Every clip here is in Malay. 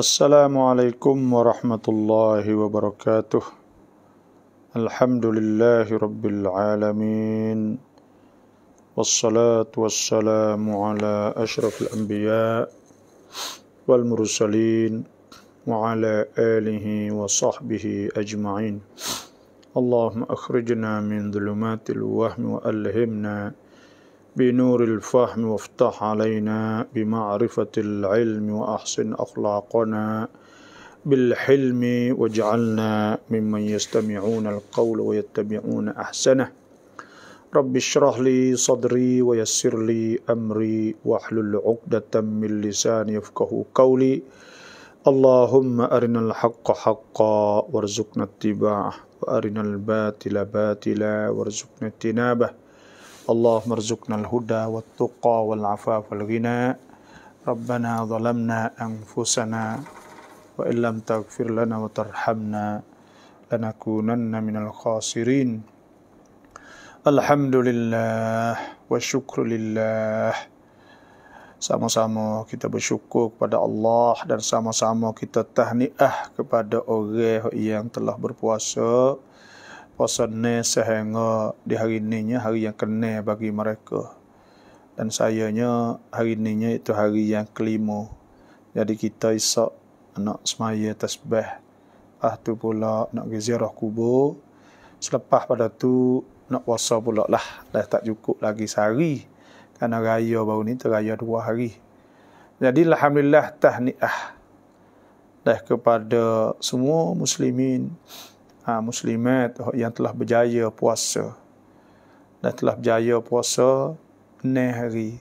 السلام عليكم ورحمة الله وبركاته الحمد لله رب العالمين والصلاة والسلام على أشرف الأنبياء والمرسلين وعلى آله وصحبه أجمعين اللهم أخرجنا من ظلمات الوهم وألهمنا بنور الفهم وافتح علينا بمعرفة العلم وأحسن أخلاقنا بالحلم واجعلنا ممن يستمعون القول ويتبعون أحسنه رب اشرح لي صدري ويسر لي أمري واحلل عقدة من لساني يفقه قولي اللهم أرنا الحق حقا وارزقنا اتباعه وأرنا الباطل باطلا وارزقنا اجتنابه اللهم ارزقنا الهدى والتقى والعفاف والغنى ربنا ظلمنا انفسنا وان لم تغفر لنا وترحمنا لنكونن من الخاسرين الحمد لله والشكر لله Sama-sama kita bersyukur kepada Allah dan sama-sama kita tahniah kepada orang yang telah berpuasa posenai sehingga di hari ininya hari yang kena bagi mereka. Dan sayanya hari ininya itu hari yang kelima. Jadi kita isak nak semaya tasbih. Ah tu pula nak pergi ziarah kubur. Selepas pada tu nak puasa pula lah. Dah tak cukup lagi sehari. Karena raya baru ni teraya dua hari. Jadi Alhamdulillah tahniah. Dah kepada semua muslimin uh, muslimat yang telah berjaya puasa dan telah berjaya puasa hari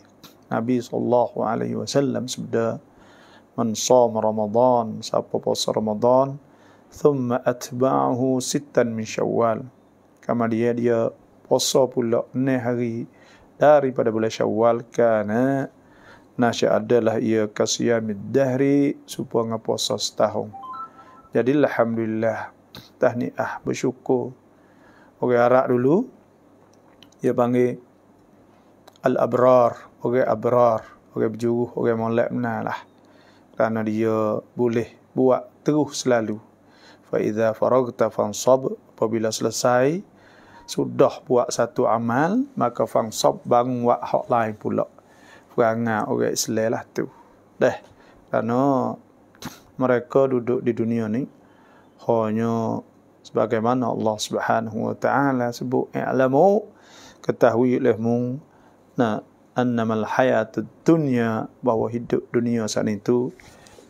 Nabi sallallahu alaihi wasallam sabda man sam Ramadan siapa puasa Ramadan thumma atba'ahu sittan min Syawal kama dia dia puasa pula nehri daripada bulan Syawal kana nasya adalah ia kasiyamid dahri supaya ngapuasa setahun jadi alhamdulillah tahniah bersyukur orang Arab dulu dia panggil al-abrar orang abrar orang berjuruh orang molek menalah kerana dia boleh buat terus selalu fa idza faragta fansab apabila selesai sudah buat satu amal maka fansab bang wa hak lain pula perangai orang Islam lah tu dah kerana mereka duduk di dunia ni hanya sebagaimana Allah Subhanahu wa taala sebut i'lamu ketahui lehmu na annamal hayatud dunya bahawa hidup dunia saat itu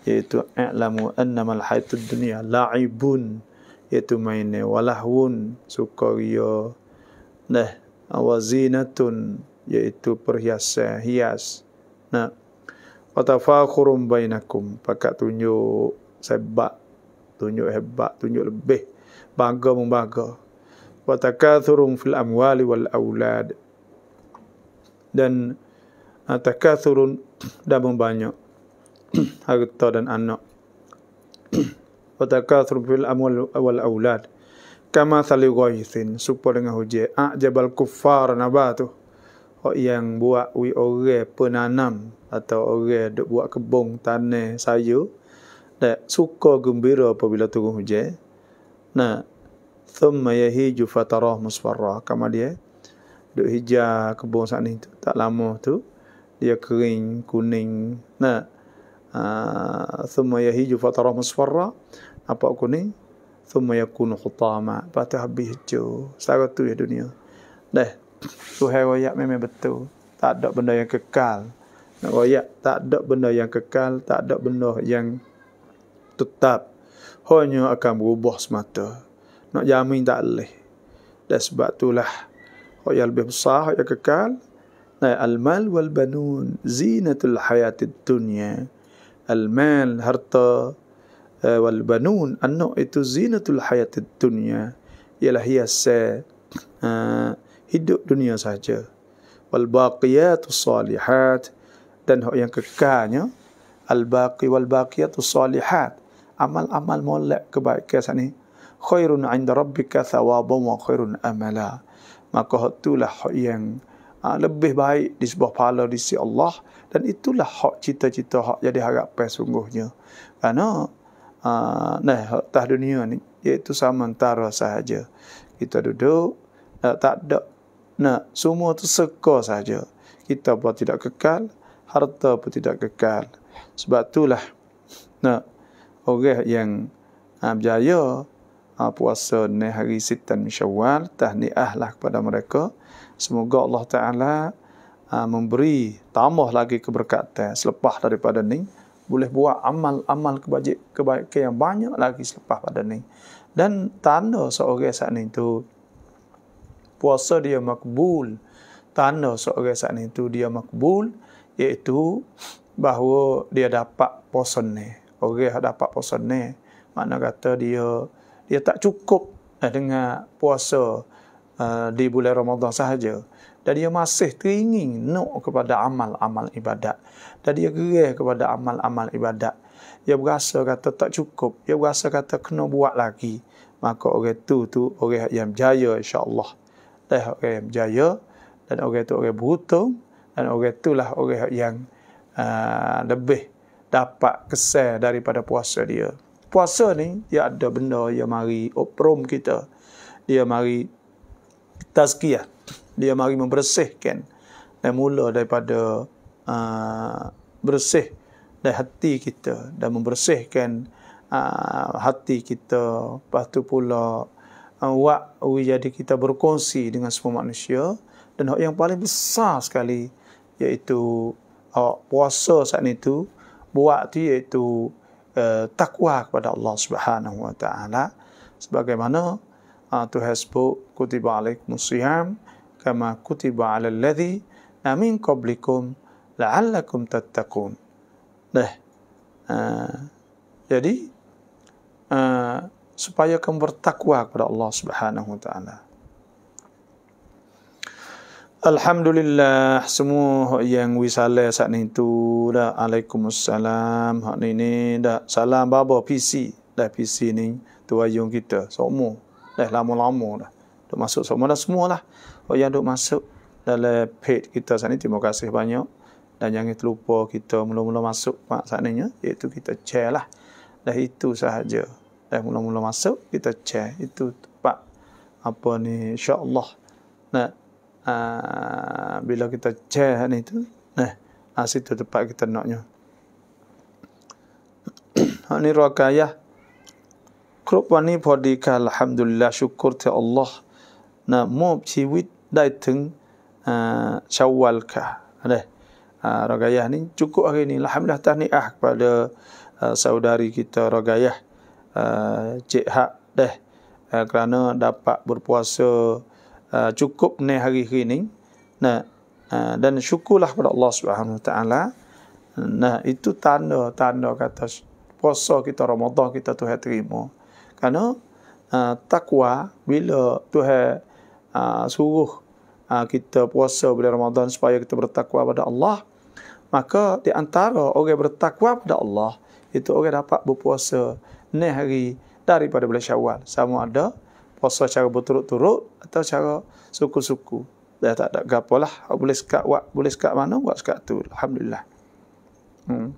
yaitu i'lamu annamal hayatud dunya la'ibun yaitu maine walahun sukariya nah awazinatun yaitu perhiasan hias nah watafakhurum bainakum pakat tunjuk sebab tunjuk hebat, tunjuk lebih. Bangga membangga. Wa takathurum fil amwali wal aulad. Dan uh, takathurun dan membanyak harta dan anak. Wa takathurum fil amwali wal aulad. Kama thali ghaithin. Supa dengan hujah. A'jabal kuffar nabatuh. Oh, yang buat we orang penanam atau orang buat kebun tanah sayur dan suka gembira apabila turun hujan nah thumma yahiju fatarah musfarra kama dia duk hijau kebun sana itu tak lama tu dia kering kuning nah uh, thumma yahiju fatarah musfarra apa kuning thumma yakunu khutama patah habis hijau sangat tu ya dunia dah tu hayat memang betul tak ada benda yang kekal nak royak tak ada benda yang kekal tak ada benda yang tetap hanya akan berubah semata. Nak jamin tak boleh. Dan sebab itulah orang yang lebih besar, orang yang kekal. Nah, al-mal wal-banun zinatul hayatid dunia. Al-mal, harta uh, eh, wal-banun. Anak itu zinatul hayatid dunia. Ialah hiasa uh, eh, hidup dunia saja. Wal-baqiyatu salihat. Dan yang kekalnya. Al-baqi wal-baqiyatu salihat amal-amal molek kebaikan sat khairun inda rabbika thawabun wa khairun amala maka hak itulah hak yang uh, lebih baik di sebuah pahala di sisi Allah dan itulah hak cita-cita hak jadi harapan sungguhnya karena uh, ah, nah hak tah dunia ni iaitu sementara sahaja kita duduk uh, tak ada nah semua tu seka saja kita pun tidak kekal harta pun tidak kekal sebab itulah nah orang yang ha, berjaya ha, puasa ni hari Sitan Syawal, tahniahlah kepada mereka. Semoga Allah Ta'ala ha, memberi tambah lagi keberkatan selepas daripada ni. Boleh buat amal-amal kebaikan yang banyak lagi selepas pada ni. Dan tanda seorang saat ni tu, puasa dia makbul. Tanda seorang saat ni tu dia makbul, iaitu bahawa dia dapat puasa ni orang dapat puasa ni makna kata dia dia tak cukup eh, dengan puasa uh, di bulan Ramadan sahaja dan dia masih teringin nak kepada amal-amal ibadat dan dia gerih kepada amal-amal ibadat dia berasa kata tak cukup dia berasa kata kena buat lagi maka orang tu tu orang yang berjaya Allah, dah orang yang berjaya dan orang tu orang beruntung dan orang itulah orang yang uh, lebih dapat kesan daripada puasa dia. Puasa ni, dia ada benda Dia mari oprom kita. Dia mari tazkiah. Dia mari membersihkan. Dan mula daripada uh, bersih dari hati kita. Dan membersihkan uh, hati kita. Lepas tu pula, uh, wak jadi kita berkongsi dengan semua manusia. Dan yang paling besar sekali, iaitu uh, puasa saat itu, buat iaitu uh, takwa kepada Allah Subhanahu wa taala sebagaimana uh, ah, Tuhan sebut kutiba alaikum siyam kama kutiba alal ladzi min qablikum la'allakum tattaqun nah uh, jadi uh, supaya kamu bertakwa kepada Allah Subhanahu wa taala Alhamdulillah semua yang wisale saat ni tu dah Assalamualaikum hak ni ni dah salam baba PC dah PC ni tu ayung kita semua dah lama-lama dah duk masuk semua dah semualah oh yang duk masuk dalam page kita saat ni terima kasih banyak dan jangan terlupa kita mula-mula masuk mak saat ni ya iaitu kita share lah dah itu sahaja dah mula-mula masuk kita share itu pak apa ni insyaallah nah Ah, bila kita chair ni tu nah eh, ah situ tempat kita naknya hak ni rakaya krup wani podi alhamdulillah syukur ti Allah na mo chiwit dai teng ah syawal ka leh ah, rakaya ni cukup hari ni alhamdulillah tahniah kepada ah, saudari kita rakaya ah cik hak deh kerana dapat berpuasa Uh, cukup ni hari ini. Nah, uh, dan syukurlah kepada Allah Subhanahu Taala. Nah, itu tanda-tanda kata puasa kita Ramadan kita Tuhan terima. Karena uh, takwa bila Tuhan uh, suruh uh, kita puasa bulan Ramadan supaya kita bertakwa pada Allah, maka di antara orang bertakwa pada Allah itu orang dapat berpuasa ni hari daripada bulan Syawal. Sama ada puasa secara berturut-turut atau secara suku-suku. Dah tak ada gapo lah. Boleh sekat buat, boleh sekat mana buat sekat tu. Alhamdulillah. Hmm.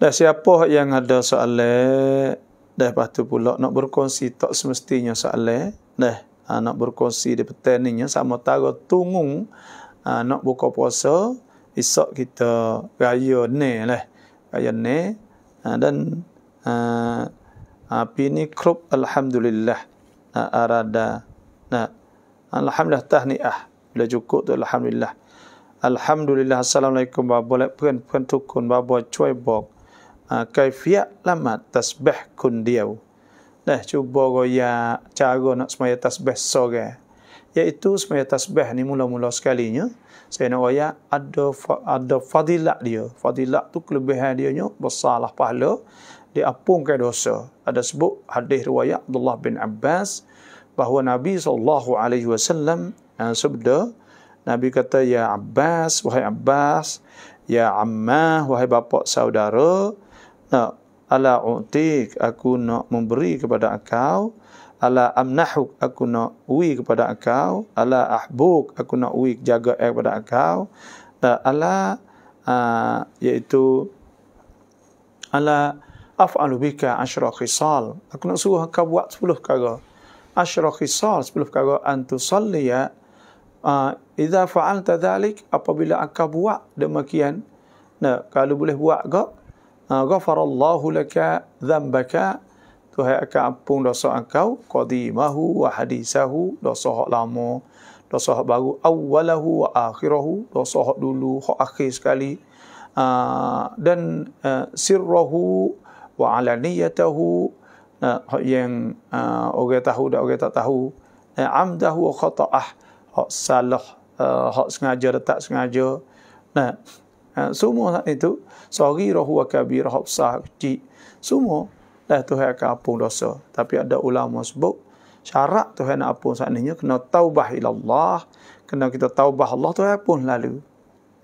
Dah siapa yang ada soalan dah patu pula nak berkongsi tak semestinya soalan dah ha, nak berkongsi di petang sama tara tungung ha, nak buka puasa esok kita raya ni lah raya ni ha, dan ha, api ni krup alhamdulillah nak arada na alhamdulillah tahniah bila cukup tu alhamdulillah alhamdulillah assalamualaikum ba boleh pun pun tukun ba boleh cuai bok ha, kaifia lama tasbih kun dia dah cuba goya cara nak semaya tasbih sore iaitu semaya tasbih ni mula-mula sekalinya saya nak waya ada ada fadilah dia fadilah tu kelebihan dia nya besarlah pahala diapungkan dosa. Ada sebut hadis riwayat Abdullah bin Abbas bahawa Nabi sallallahu alaihi wasallam eh, sabda Nabi kata ya Abbas wahai Abbas ya ammah wahai bapa saudara nak ala utik aku nak memberi kepada engkau ala amnahuk aku nak ui kepada engkau ala ahbuk aku nak ui jaga air kepada engkau ala uh, iaitu ala af'alu bika asyra khisal. Aku nak suruh kau buat 10 perkara. Asyra khisal 10 perkara an tusalli ya. Uh, idza fa'alta dhalik apabila engkau buat demikian. Nah, kalau boleh buat ke? Uh, ghafarallahu laka dhanbaka. Tuhan akan ampun dosa engkau qadimahu wa hadisahu dosa hak lama dosa hak baru awalahu wa akhirahu dosa hak dulu hak akhir sekali uh, dan uh, sirrahu wa ala niyatahu uh, yang uh, orang tahu dan orang tak tahu uh, amdahu wa khata'ah hak salah uh, hak sengaja dan tak sengaja nah uh, semua itu sorry rahu wa kabir hak besar kecil semua dah Tuhan akan apung dosa tapi ada ulama sebut syarat Tuhan nak apung seandainya kena taubah ila Allah kena kita taubah Allah Tuhan pun lalu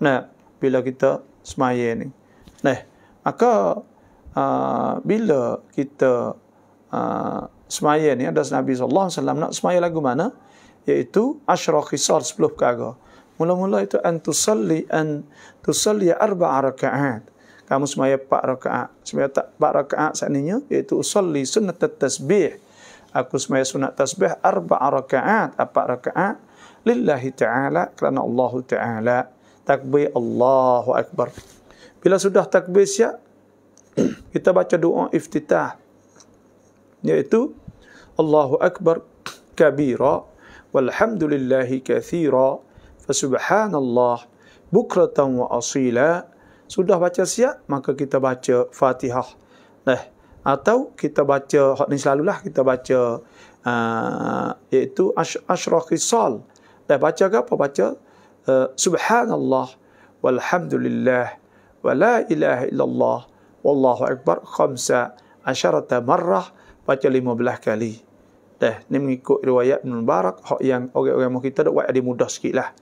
nah bila kita semaya ni nah maka Ah, bila kita aa, ah, semaya ni ada Nabi sallallahu alaihi wasallam nak semaya lagu mana iaitu asyra khisal 10 perkara mula-mula itu an tusalli an tusalli arba'a rakaat kamu semaya 4 rakaat semaya tak 4 rakaat sakninya iaitu usalli sunnat tasbih aku semaya sunat tasbih 4 rakaat apa rakaat lillahi ta'ala kerana Allah ta'ala takbir Allahu akbar bila sudah takbir siap kita baca doa iftitah iaitu Allahu akbar kabira walhamdulillahi kathira fasubhanallah bukratan wa asila sudah baca siap maka kita baca Fatihah eh atau kita baca ni selalulah kita baca uh, iaitu asyrah khisal dah eh, baca ke apa baca uh, subhanallah walhamdulillah wa la ilaha illallah Wallahu Akbar khamsa asyarata marrah baca lima belah kali. Dah, ni mengikut riwayat Ibn Barak hak yang orang-orang okay, kita dok buat ada mudah sikitlah.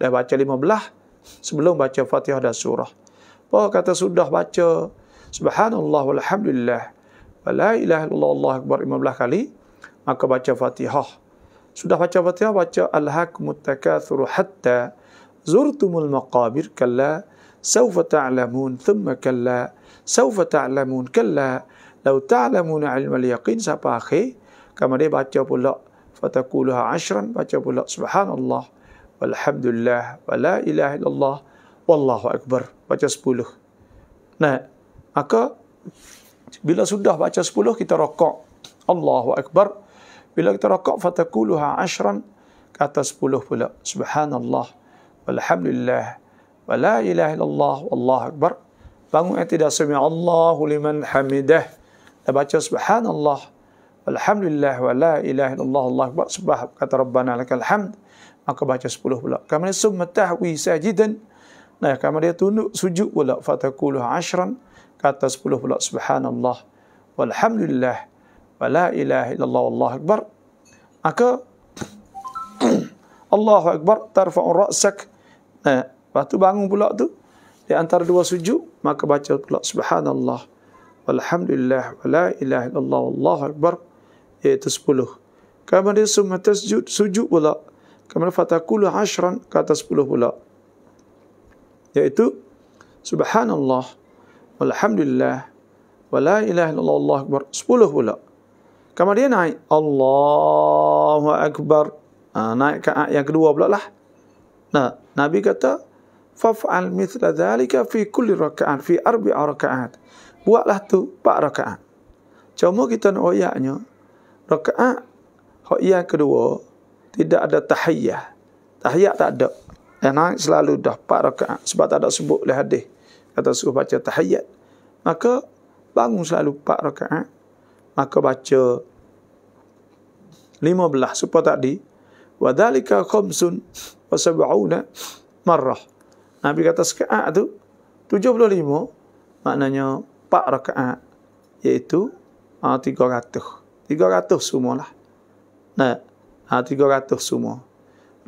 Dah baca lima belah sebelum baca Fatihah dan surah. Oh kata sudah baca Subhanallah walhamdulillah wa la ilaha illallah Allah akbar lima belah kali maka baca Fatihah. Sudah baca Fatihah baca alhaqmut takatsuru hatta zurtumul maqabir kalla sawfa ta'lamun thumma kalla Saufa ta'lamun kalla lau ta'lamun 'ilmal yaqin siapa akhir kama dia baca pula fataquluha ashran baca pula subhanallah walhamdulillah wa la ilaha illallah wallahu akbar baca sepuluh. nah maka bila sudah baca sepuluh kita rokok Allahu akbar bila kita rokok fataquluha ashran kata sepuluh pula subhanallah walhamdulillah wa la ilaha illallah wallahu akbar bangun yang tidak sami Allahu liman hamidah dan baca subhanallah alhamdulillah wa la ilaha illallah Allah akbar subah kata rabbana lakal hamd maka baca 10 pula kama dia summa tahwi sajidan nah kama dia tunduk sujud pula fatakulu ashran kata 10 pula subhanallah walhamdulillah wa la ilaha illallah Allah akbar maka Allahu akbar tarfa'u ra'sak nah waktu bangun pula tu di antara dua sujud maka baca pula subhanallah walhamdulillah wala ilaha illallah wallahu akbar iaitu sepuluh. Kemudian dia summa sujud pula. Kemudian fatakulu ashran kata sepuluh pula. Iaitu subhanallah walhamdulillah wala ilaha illallah wallahu akbar sepuluh pula. Kemudian naik Allahu akbar. Ha, naik ke ayat yang kedua pula lah. Nah, Nabi kata Faf'al mithla dhalika fi kulli raka'at fi arbi raka'at. Buatlah tu pak raka'at. Cuma kita nak oyaknya raka'at iya kedua tidak ada tahiyah, tahiyah tak ada. Yang selalu dah pak raka'at sebab tak ada sebut oleh hadis kata suruh baca tahiyyat. Maka bangun selalu empat raka'at. Maka baca lima belah. Seperti tadi. Wadhalika khumsun wa sab'una marrah. Nabi kata sekaat tu 75 maknanya 4 rakaat iaitu ha, 300. 300 semua lah. Nah, ha, ah, 300 semua.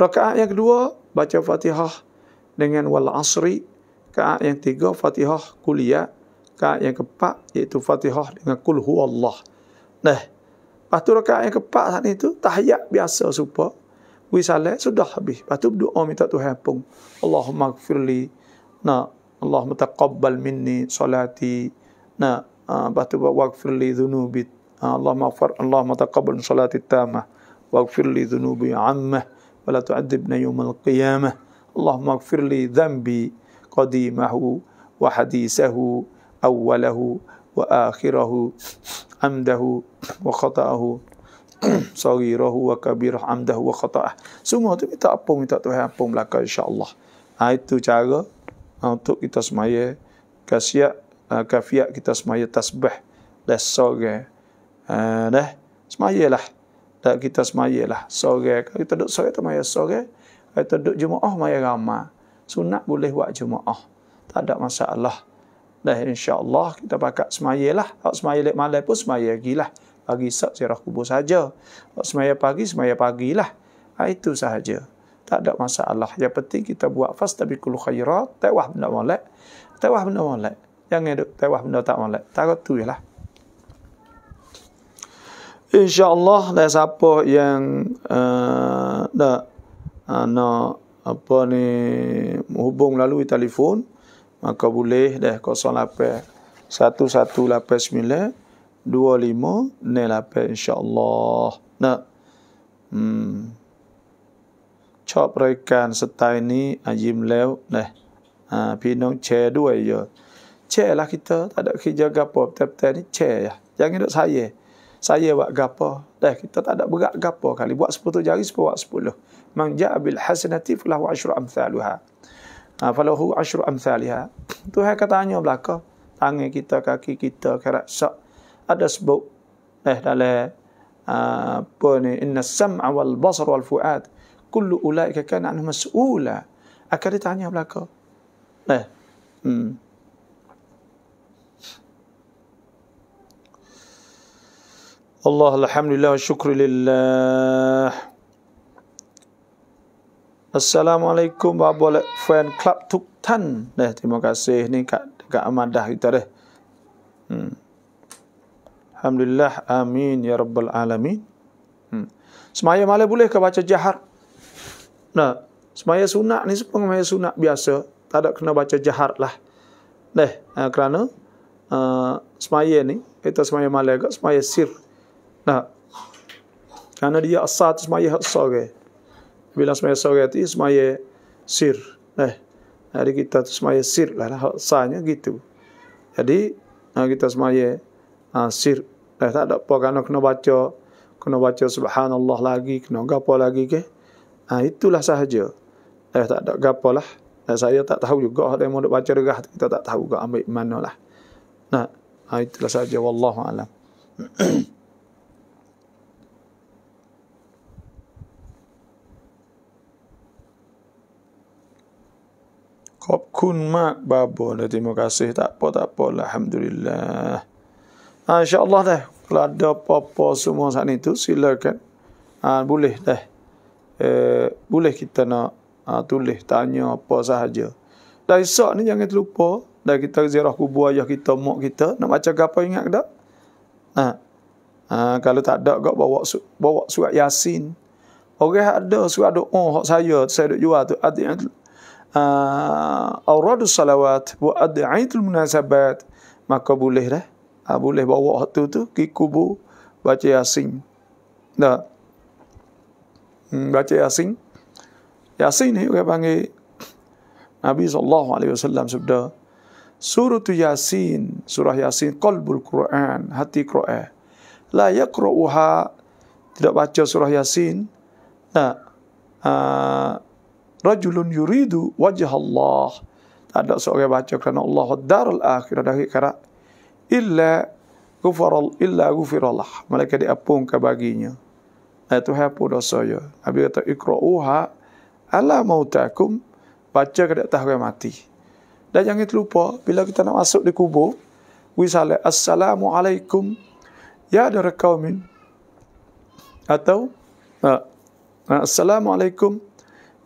Rakaat yang kedua baca Fatihah dengan wal asri. Kaat yang tiga Fatihah kuliah. Kaat yang keempat iaitu Fatihah dengan kul huwallah. Nah, Lepas tu rakaat yang keempat saat itu tu, tahiyat biasa supaya Wis salat sudah habis. Patu doa minta Tuhan pung. Allahumma gfirli. Na, Allahumma taqabbal minni salati. Na, ah, patu uh, waqfirli dhunubi. Ah, Allahumma far, Allahumma taqabbal salati tamah. Waqfirli dhunubi ammah. Wa la tu'adibna yawmal qiyamah. Allahumma gfirli dhambi qadimahu wa hadisahu awalahu wa akhirahu amdahu wa khata'ahu saghirahu wa kabir amdahu wa khata'ah. Semua tu minta apa minta Tuhan ampun belaka insya-Allah. Ha, itu cara ha, untuk kita semaya kasiat ha, kafiat kita semaya tasbih dan sore. Ha, dah semayalah. Tak kita semayalah sore. Kalau kita duduk sore tu maya sore. Kalau kita duduk jumaah maya ramah. Sunat boleh buat jumaah. Tak ada masalah. Dah insya-Allah kita pakat semayalah. Kalau semayalah malam pun semayalah. Gilah. lah hari esok ziarah kubur saja. Semaya pagi, semaya pagilah. Ha, itu sahaja. Tak ada masalah. Yang penting kita buat fast tapi kul khairat, tewah benda molek. Tewah benda molek. Jangan duk tewah benda tak molek. Tak tu je lah. Allah, ada siapa yang uh, nak, uh, apa ni hubung melalui telefon maka boleh deh 0819 2568 insya-Allah. Nah. Hmm. ชอบรายการสไตล์นี้อายิ้มแล้วนะพี่น้องแชร์ด้วยเยอะแชร์ละคิดเถอะแต่เด็กคิดจะกับปอแต่แต่นี่แชร์ยังยังไงเด็กสายเสายว่ากับปอแต่คิดเถอะแต่เด็กบุกกับปอคลิบว่าสิบตัวจาริสปว่าสิบลูกมันจะบิลฮัสนาทีฟละหัวชั่วอัมซาลูฮะอ่าฟะละหัวชั่วอัมซาลีฮะตัวเฮก็ถามอยู่บล็อกก็ถามเงี้ยคิดเถอะคิดเถอะแค่ละสัก ada sebut eh dalam ah, apa ni inna sam'a wal basar wal fuad kullu ulaika kana anhu mas'ula akan ditanya belaka eh hmm Allah alhamdulillah syukrulillah Assalamualaikum warahmatullahi wabarakatuh. Fan club tuk tan. Dah eh, terima kasih ni kat dekat Amadah kita dah. Hmm. Alhamdulillah. Amin. Ya Rabbal Alamin. Hmm. Semaya malam boleh ke baca jahar? Nah, semaya sunat ni sepeng semaya sunat biasa. Tak ada kena baca jahar lah. Nah, eh, ha, kerana uh, semaya ni, kita semaya malam ke semaya sir. Nah, kerana dia asal semaya semaya sore. Bila semaya sore tu, semaya sir. Nah, jadi kita tu semaya sir lah. hak Asalnya gitu. Jadi, ha, kita semaya uh, sir Eh, tak ada apa kan kena baca. Kena baca subhanallah lagi. Kena gapa lagi ke. Ha, itulah sahaja. Eh, tak ada gapa lah. Eh, saya tak tahu juga. Ada yang mau baca regah. Kita tak tahu juga ambil mana lah. Nah, ha, itulah sahaja. Wallahu'alam. Kop kun mak babo. Terima kasih. Tak apa, tak apa. Alhamdulillah. Ha, InsyaAllah dah. Kalau ada apa-apa semua saat ni tu, silakan. Ha, boleh dah. Eh, boleh kita nak ha, tulis, tanya apa sahaja. Dan esok ni jangan terlupa. Dan kita ziarah kubur ayah kita, mak kita. Nak baca apa ingat ke tak? Ha. Ha, kalau tak ada, kau bawa, bawa surat Yasin. Orang okay, ada surat doa oh, saya, saya duk jual tu. Adi'at uh, awradu salawat wa adi'atul munasabat maka boleh dah ha, boleh bawa waktu tu ke kubur baca yasin dah hmm, baca yasin yasin ni juga panggil Nabi sallallahu alaihi wasallam sabda surah yasin surah yasin qalbul quran hati quran la yaqra'uha tidak baca surah yasin nah uh, rajulun yuridu wajah Allah tak ada seorang baca kerana Allah darul akhirat dari kerana illa ghufral illa ghufirullah mereka diapung ke baginya Itu tu dosa ya nabi kata ikra'uha ala mautakum baca ke atas orang mati dan jangan terlupa bila kita nak masuk di kubur wi assalamu alaikum ya darakaumin atau uh, assalamu alaikum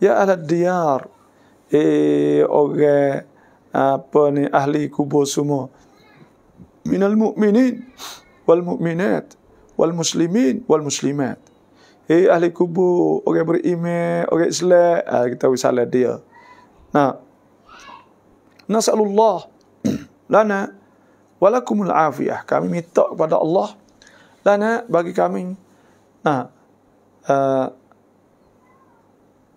ya ahli diyar eh orang okay, apa ni ahli kubur semua Minal من Wal والمؤمنات Wal والمسلمات Hei ahli kubur, orang beriman, orang Islam, ha, kita bisa dia. Nah, nasalullah lana walakumul afiyah. Kami minta kepada Allah lana bagi kami. Nah, uh,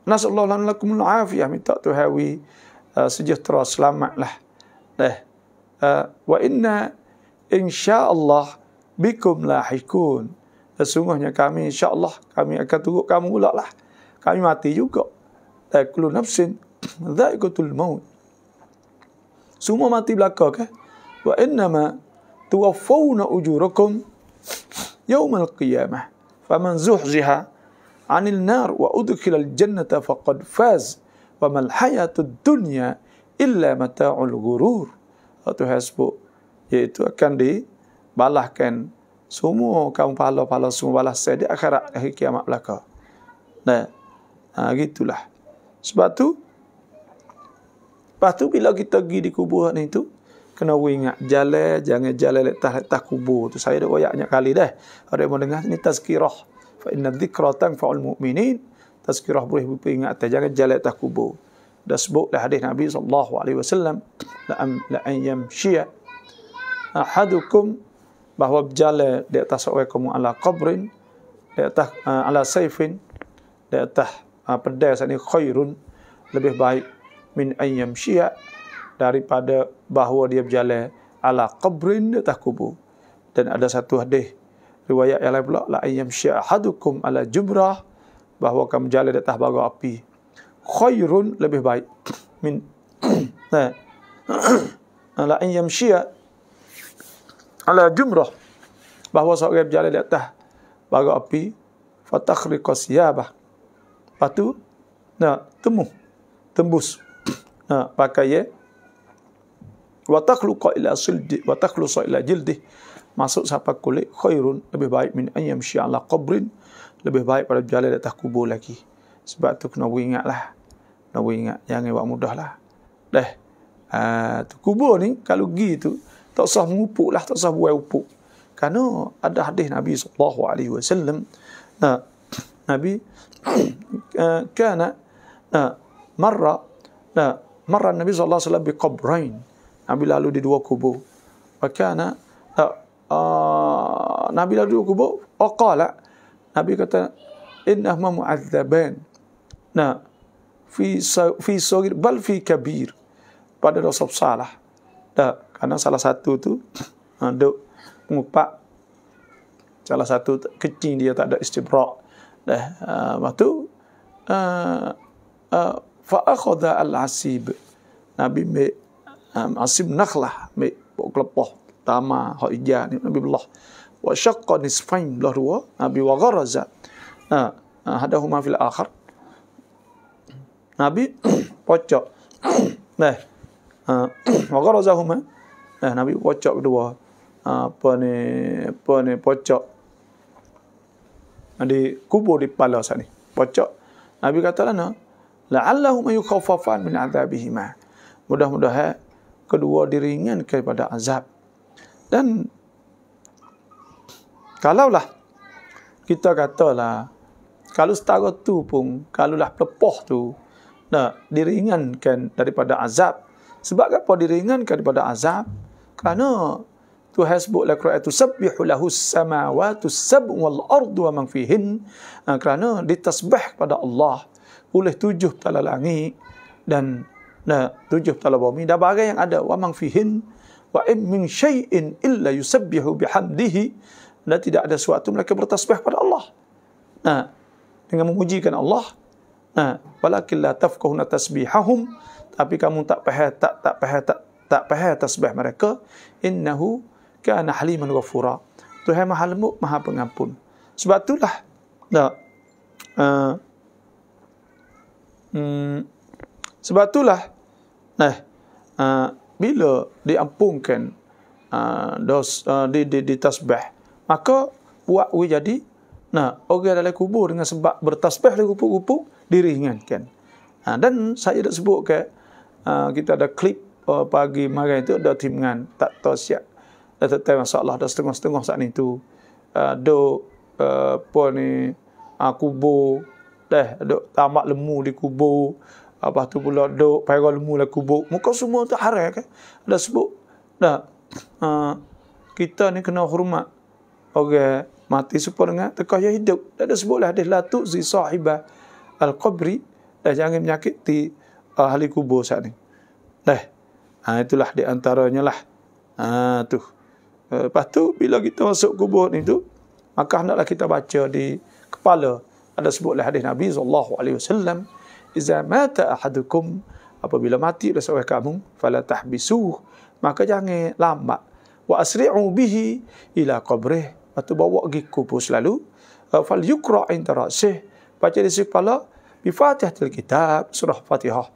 nasalullah lana lakumul afiyah. Minta tu hawi uh, sejahtera selamat lah. Uh, wa inna insya-Allah bikum lahikun. Sesungguhnya kami insya-Allah kami akan tunggu kamu pula lah. Kami mati juga. Eh, kullu nafsin dha'iqatul maut. Semua mati belaka ke? Wa innama tuwaffawna ujurakum yawmal qiyamah. Faman zuhziha anil nar wa udkhilal jannata faqad faz. Wa mal hayatud dunya illa mata'ul gurur. Atau hasbuk iaitu akan dibalahkan semua kaum pahala-pahala semua balas di akhirat akhir kiamat belaka. Nah, ha, gitulah. Sebab tu Lepas bila kita pergi di kubur ni tu kena ingat jalan jangan jalan letak letak kubur tu. Saya dah royak banyak kali dah. Ada yang mendengar ni tazkirah. Fa inna dhikra tanfa'ul mu'minin. Tazkirah boleh peringatan jangan jalan letak kubur. Dah sebut dah hadis Nabi sallallahu alaihi wasallam la an yamshiya ahadukum bahwa berjala di atas awakmu ala kubrin di atas eh, ala saifin di atas eh, pedai sini khairun lebih baik min ayyam syia daripada bahawa dia berjala ala kubrin di atas kubu dan ada satu hadis riwayat yang lain pula la ayyam syia hadukum ala jumrah bahawa kamu berjala di atas bara api khairun lebih baik min eh, ala ayyam syia ala jumrah bahawa seorang berjalan di atas bara api fatakhri qasiyabah lepas tu nak temu tembus nak pakai ya wa takhluqa ila sildi wa takhlusa ila jildi masuk siapa kulit khairun lebih baik min ayam syi'ala qabrin lebih baik pada berjalan di atas kubur lagi sebab tu kena ingatlah kena ingat jangan buat mudahlah dah uh, tu kubur ni kalau gitu tak usah mengupuk lah, tak usah buai upuk. Kerana ada hadis Nabi SAW, nah, Nabi, eh, kana, nah, eh, marra, nah, eh, marra Nabi SAW bi qabrain. Nabi lalu di dua kubur. Wakana, nah, uh, Nabi lalu di dua kubur, oqala, oh, Nabi kata, innahma mu'adzaban, nah, fi, fi sogir, bal fi kabir, pada dosa salah. Nah, Karena salah satu tu ha, duk mengupak salah satu kecil dia tak ada istibrak. Dah ha, tu ah, fa akhadha al-asib. Nabi me um, asib nakhlah me kelepoh tama hak ijah ni Nabi Allah. Wa syaqqa nisfain lah dua Nabi wa gharaza. Ha, hadahuma fil akhir. Nabi pocok. Nah. Ha, wa gharazahuma. Eh, Nabi pocok kedua. Ah, apa ni, apa ni pocok. di kubur di pala sana. Pocok. Nabi kata lah, La'allahu mayukhafafan min azabihima. Mudah-mudahan kedua diringan daripada azab. Dan kalaulah kita kata lah kalau setara tu pun, kalulah pelepoh tu, nak diringankan daripada azab. Sebab apa diringankan daripada azab? kerana Tuhan sebut dalam Quran itu sabbihu lahu samawati sab wal ardu wa man fihin ha, kerana ditasbih kepada Allah oleh tujuh petala langit dan na tujuh petala bumi dan bagai yang ada wa man fihin wa in min syai'in illa yusabbihu bihamdihi dan tidak ada sesuatu mereka bertasbih pada Allah nah dengan memujikan Allah nah walakin la tafqahuna tasbihahum tapi kamu tak faham tak tak faham tak tak payah tasbih mereka innahu kana haliman ghafura Tuhan Maha Lembut Maha Pengampun sebab itulah tak uh, hmm, sebab itulah nah, eh, uh, eh, bila diampunkan uh, dos uh, di, di, di tasbih maka buat we jadi nah orang dalam kubur dengan sebab bertasbih di kubur-kubur diringankan ha, dan saya dah sebut ke kita ada klip oh, pagi malam itu dah timngan tak tahu siap dah tetap masalah dah setengah-setengah saat itu Do uh, apa ni uh, kubur dah ada tamak lemu di Kubu apa tu pula do payah lemu lah kubur muka semua tu haram kan ada sebut dah uh, kita ni kena hormat orang okay. mati supaya dengan tekah yang hidup dah ada sebut lah hadis latuk si sahibah al Kubri dah jangan menyakiti uh, ahli kubur saat ini, dah Ha, itulah di antaranya lah. Ha, tu. Eh, lepas tu, bila kita masuk kubur ni tu, maka hendaklah kita baca di kepala. Ada sebutlah hadis Nabi SAW. Iza mata ahadukum, apabila mati dah seorang kamu, fala tahbisuh, maka jangan lama. Wa asri'u bihi ila qabrih. Lepas tu, bawa pergi kubur selalu. Eh, fal yukra interaksih. Baca di sisi kepala, bifatihatil kitab, surah fatihah.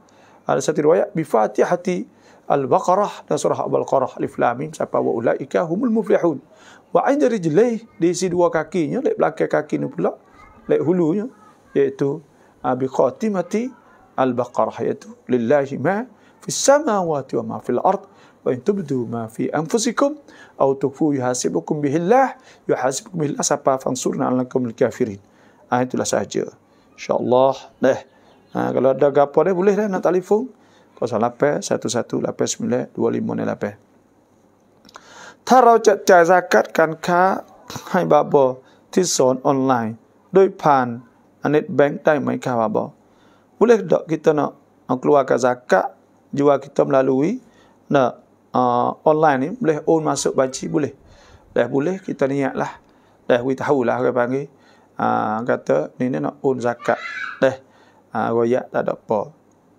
Ada satu riwayat, bifatihati hati Al-Baqarah dan surah Al-Baqarah Alif Lam Mim siapa wa ulaika humul muflihun. Wa ain dari jelih diisi dua kakinya, lek belakang kaki ni pula, lek hulunya iaitu ah, bi khatimati Al-Baqarah iaitu lillahi ma fis samawati wa ma fil ard wa in tubdu ma fi anfusikum aw tukfu yuhasibukum bihi Allah yuhasibukum bihi Allah sapa fansurna alaikum al-kafirin. Ah itulah saja. Insyaallah deh. Ah, kalau ada gapo deh boleh deh nak telefon. 0818892568ถ้าเราจะจ่ายราคัดการค้าให้บาบอที่สอนออนไลน์ด้วยผ่านอันเน็ตแบงค์ได้ไหมครับบาบอบุเลกดอกกิตเนาะเอากลัวกับราคัดอยู่ว่ากิตมลาลุยเนาะออนไลน์นี่เลยโอนมาสุบัญชีบุเลแต่บุเลกิตเนี่ยละแต่วิทาวลาก็บางทีอ่ากัตเตอร์นี่เนาะโอนราคัดแต่อ่าก็ยะตัดดอกพอ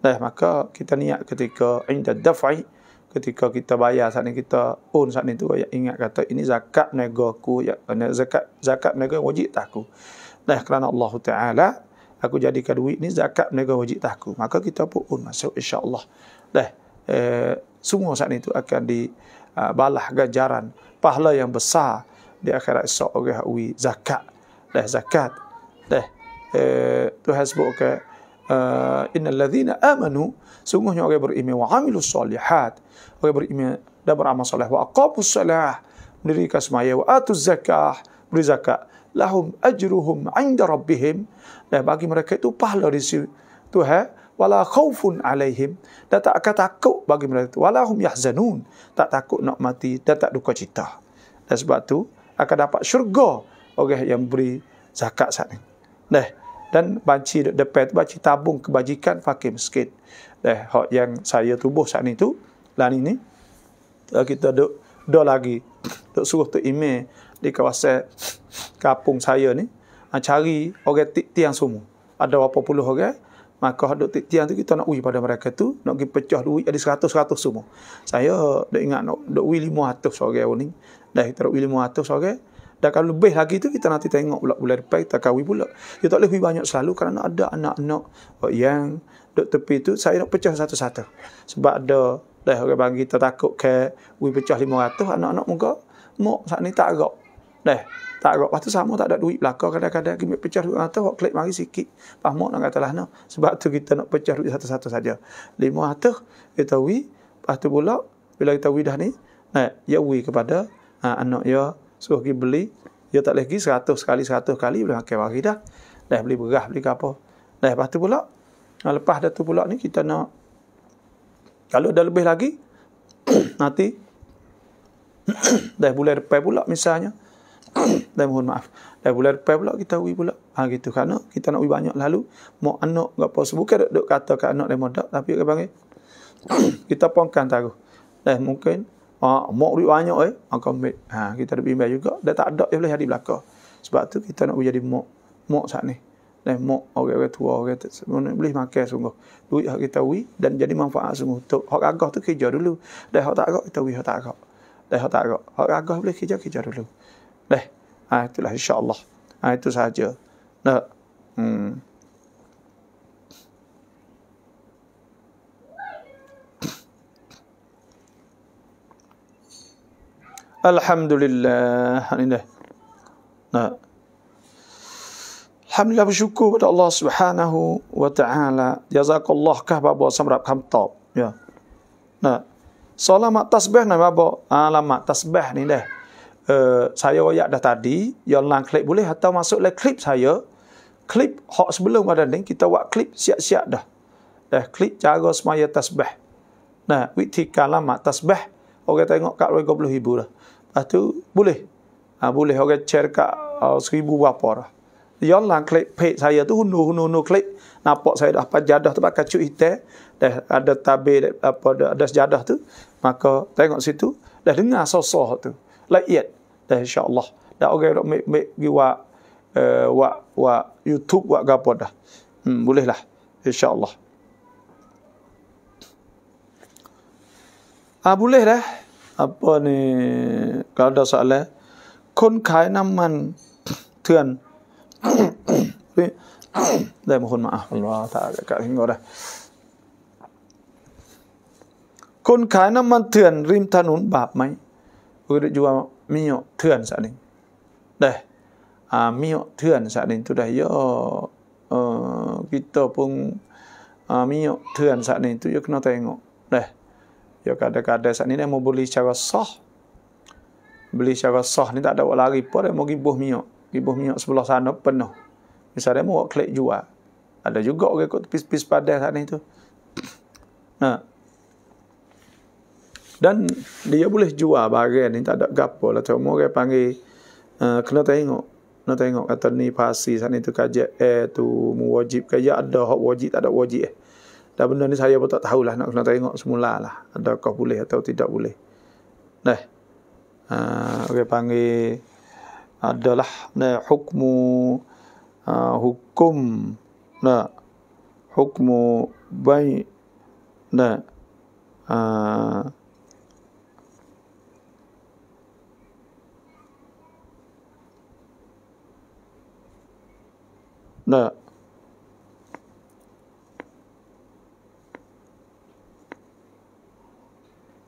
Eh, maka kita niat ketika inda dafai ketika kita bayar saat ni kita own saat ni tu ya, ingat kata ini zakat negaku ya zakat zakat nego wajib takku. Nah kerana Allah Taala aku jadikan duit ni zakat nego wajib takku. Maka kita pun own masuk insya-Allah. Dah eh, semua saat ni tu akan di uh, ah, balah ganjaran pahala yang besar di akhirat esok oleh okay, zakat. Dah zakat. Dah eh, tu hasbuk ke okay. Uh, innal ladzina amanu sungguhnya orang beriman wa amilus solihat orang beriman dan beramal soleh wa aqamus solah mendirikan sembahyang wa atuz zakah beri zakat lahum ajruhum 'inda rabbihim dan bagi mereka itu pahala di sisi Tuhan wala khaufun 'alaihim dan tak akan takut bagi mereka itu wala hum yahzanun tak takut nak mati dan tak duka cita dan sebab tu akan dapat syurga orang yang beri zakat saat ini. Nah, dan banci depan tu banci tabung kebajikan fakir miskin eh hok yang saya tubuh saat ni tu lan ini eh, kita duk do lagi duk suruh tu email di kawasan kampung saya ni ah, cari orang ti tiang semua ada berapa puluh orang maka duk ti tiang tu kita nak ui pada mereka tu nak pergi pecah duit ada 100-100 semua saya duk ingat nak duk ui 500 orang ni dah kita ui 500 orang dan kalau lebih lagi tu kita nanti tengok pula bulan depan kita kawin pula. Dia tak boleh pergi banyak selalu kerana ada anak-anak oh, yang dok tepi tu saya nak pecah satu-satu. Sebab ada dah orang bagi kita takut ke we pecah 500 anak-anak muka mok saat ni tak agak. Dah tak agak. Waktu sama tak ada duit belakang kadang-kadang kita pecah duit atau awak klik mari sikit. Pak mok nak katalah no. Sebab tu kita nak pecah duit satu-satu saja. 500 kita we Lepas pula, bila kita dah ni, eh, ya wui kepada uh, anak ya suruh pergi beli. Dia tak boleh pergi seratus kali, seratus kali, boleh pakai hari dah. Dah beli beras, beli apa. Dah lepas tu pula, lepas dah tu pula ni kita nak, kalau dah lebih lagi, nanti, dah boleh depan pula misalnya, dah mohon maaf, dah boleh depan pula kita ui pula. Ha, gitu, kerana kita nak ui banyak lalu, mau anak, apa, bukan duk, kata ke anak dia modak, tapi kita panggil, kita pongkan taruh. Dah mungkin, Uh, ah, murid banyak eh. Maka ah, ambil. Ha, kita ada bimbang juga. Dah tak ada yang boleh hari belakang. Sebab tu kita nak jadi mok. Mok saat ni. Dan mok orang okay tua. Orang-orang tua. Boleh makan sungguh. Duit yang kita wui. Dan jadi manfaat sungguh. Untuk orang agak tu kerja dulu. Dan orang tak agak kita wui orang tak agak. Dan orang tak agak. Orang agak boleh kerja kerja dulu. Dah. Ha, itulah insyaAllah. Ha, itu sahaja. Nah. Hmm. Alhamdulillah. Ini dah. Nah. Alhamdulillah bersyukur kepada Allah Subhanahu wa taala. Jazakallah kah babo samrap kam top. Ya. Nah. Selamat tasbih nama babo. Alamat tasbih ni dah. Uh, saya royak dah tadi, yang lang klik boleh atau masuk le klip saya. Klip hak sebelum ada ni kita buat klip siap-siap dah. Dah klip cara semaya tasbih. Nah, witi kalamat tasbih. Orang tengok kat 20,000 dah. Lepas ah, tu boleh. Ha, boleh orang okay, share kat uh, seribu berapa ya lah. Yang klik page saya tu hunu hunu hunu klik. Nampak saya dah pada jadah tempat kacu hitam. Dah ada tabir apa ada, ada sejadah tu. Maka tengok situ. Dah dengar sosoh tu. Like yet. Dah insyaAllah. Dah orang okay, nak make make pergi buat uh, wa, wa, YouTube buat apa dah. Hmm, boleh lah. InsyaAllah. Ah, boleh lah apa ni kalau ada soalan kon khai naman thuen ni dai mohon maaf Allah taala ka hingo dah kon khai naman thuen rim tanun bab mai ur jua mio thuen sa ning dai a ah, mio thuen sa ning tu dah yo eh, kita pun ah, mio thuen sa ning tu yo kena tengok dai Ya kada-kada saat ni dia mau beli secara sah. Beli secara sah ni tak ada orang lari pun. Dia mau gibuh minyak. Gibuh minyak sebelah sana penuh. Misalnya dia mau klik jual. Ada juga orang ikut pis-pis padah saat ni tu. Ha. Dan dia boleh jual barang ni tak ada gapo lah. Tapi orang panggil uh, kena tengok. Kena tengok kata ni pasti sana itu tu kajak eh tu wajib kajak ya, ada hak wajib tak ada wajib eh. Dan benda ni saya pun tak tahulah nak kena tengok semula lah. Adakah boleh atau tidak boleh. Nah. Uh, orang panggil adalah nah, hukum uh, ah, hukum nah hukum bayi nah uh, nah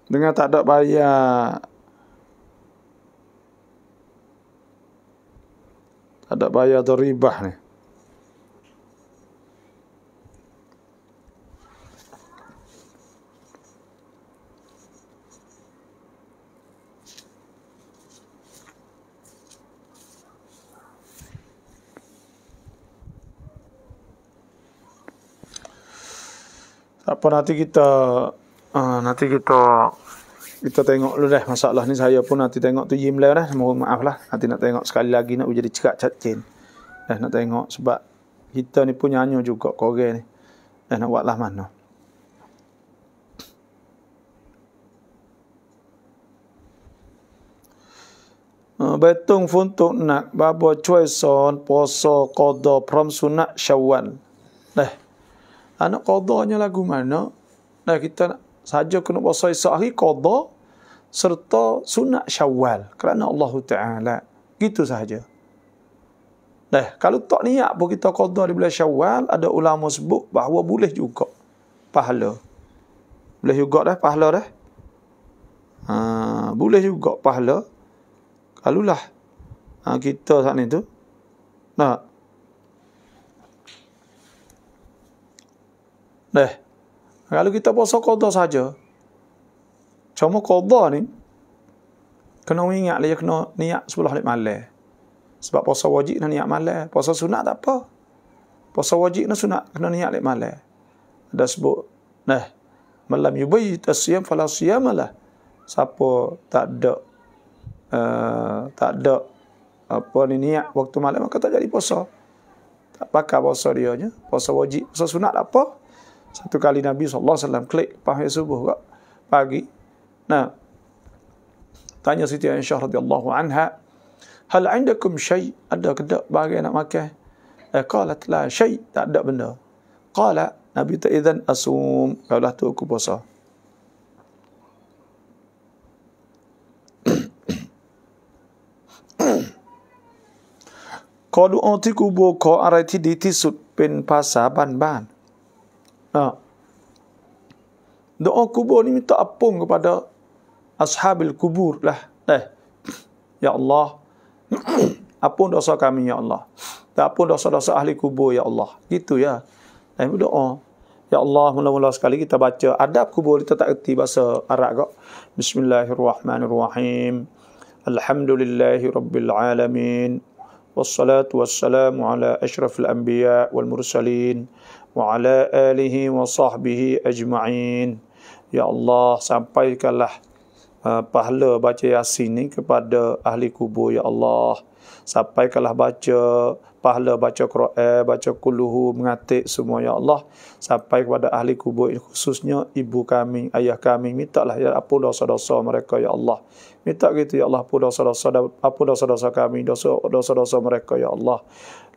dengan tak ada bayar tak ada bayar atau ribah ni apa nanti kita Eh, nanti kita kita tengok dulu dah masalah ni saya pun nanti tengok tu Jim lah dah mohon maaf lah nanti nak tengok sekali lagi nak jadi cekak cat chain dah nak tengok sebab kita ni pun nyanyo juga korek ni dah nak buatlah mana eh, Betung funtuk nak babo cuai son poso kodo prom sunak syawal. Dah. Anak kodonya lagu mana? Nah kita nak sahaja kena puasa esok hari qada serta sunat syawal kerana Allah Taala gitu sahaja Dah, kalau tak niat pun kita qada di bulan syawal ada ulama sebut bahawa boleh juga pahala boleh juga dah pahala dah ha, boleh juga pahala kalau lah ha, kita saat ni tu nak Dah, kalau kita puasa qada saja. Cuma qada ni kena ingat lah ya kena niat sebelah lek malam. Sebab puasa wajib nak niat malam, puasa sunat tak apa. Puasa wajib nak sunat kena niat lek malam. Ada sebut nah malam yubai tasiyam fala siyamalah. Siapa tak ada uh, tak ada apa ni niat waktu malam maka tak jadi puasa. Tak pakai puasa dia je. Puasa wajib, puasa sunat tak apa. Satu kali Nabi Sallallahu Alaihi Wasallam klik pahaya subuh kok. Pagi. Nah. Tanya Siti Aisyah radhiyallahu anha. Hal indakum syai? Ada kedak bagi nak makan? Eh, kalat lah syai. Tak ada benda. Qala Nabi tu idzan asum kalau tu aku puasa. Kalau antiku buka arah itu ditisut pen pasar ban-ban. Ha. Doa kubur ni minta apung kepada ashabil kubur lah. Eh. Ya Allah. apung dosa kami ya Allah. Tak apung dosa-dosa ahli kubur ya Allah. Gitu ya. Eh doa. Ya Allah, mula-mula sekali kita baca adab kubur kita tak erti bahasa Arab kok. Bismillahirrahmanirrahim. Alhamdulillahi rabbil alamin. Wassalatu wassalamu ala asyrafil anbiya wal mursalin. وعلى آله وصحبه أجمعين يا الله sampaikanlah uh, pahala baca yasin ni kepada ahli kubur ya Allah sampaikanlah baca pahala baca Quran baca kuluhu mengatik semua ya Allah sampai kepada ahli kubur khususnya ibu kami ayah kami mintalah ya apa dosa-dosa mereka ya Allah minta gitu ya Allah apa dosa-dosa apa dosa-dosa kami dosa-dosa mereka ya Allah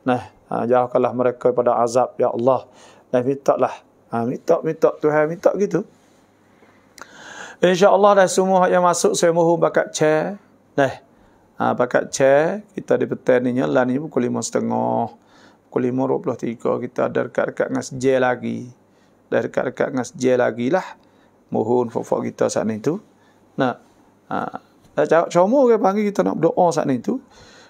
Nah, ha, jauhkanlah mereka daripada azab ya Allah. Dan mintaklah, Ha, minta minta Tuhan minta gitu. Insya-Allah dah semua yang masuk saya mohon bakat chair. Nah. Ha, bakat chair kita di petang ni lah ni pukul 5.30. Pukul 5.23 kita ada dekat-dekat dengan sejel lagi. Dah dekat-dekat dengan sejel lagi lah. Mohon fok-fok kita saat ni tu. Nah. Ha, dah cakap, cuma ke panggil kita nak berdoa saat ni tu.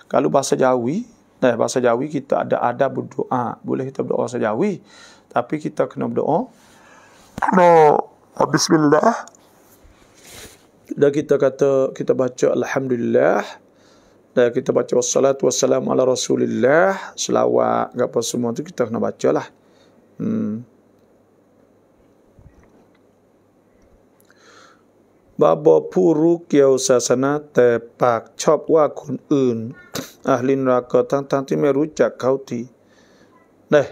Kalau bahasa Jawi, dari bahasa Jawi kita ada ada berdoa. Boleh kita berdoa bahasa Jawi. Tapi kita kena berdoa. No, ah, Bismillah. Dan kita kata, kita baca Alhamdulillah. Dan kita baca wassalatu wassalamu ala rasulillah. Selawat, apa semua tu kita kena baca lah. Hmm. บาบอผู้รู้เกี่ยวศาสนาแต่ปากชอบว่าคนอื่นอาลินราก็ทั้งๆท,ท,ที่ไม่รู้จักเขาทีเนี่ย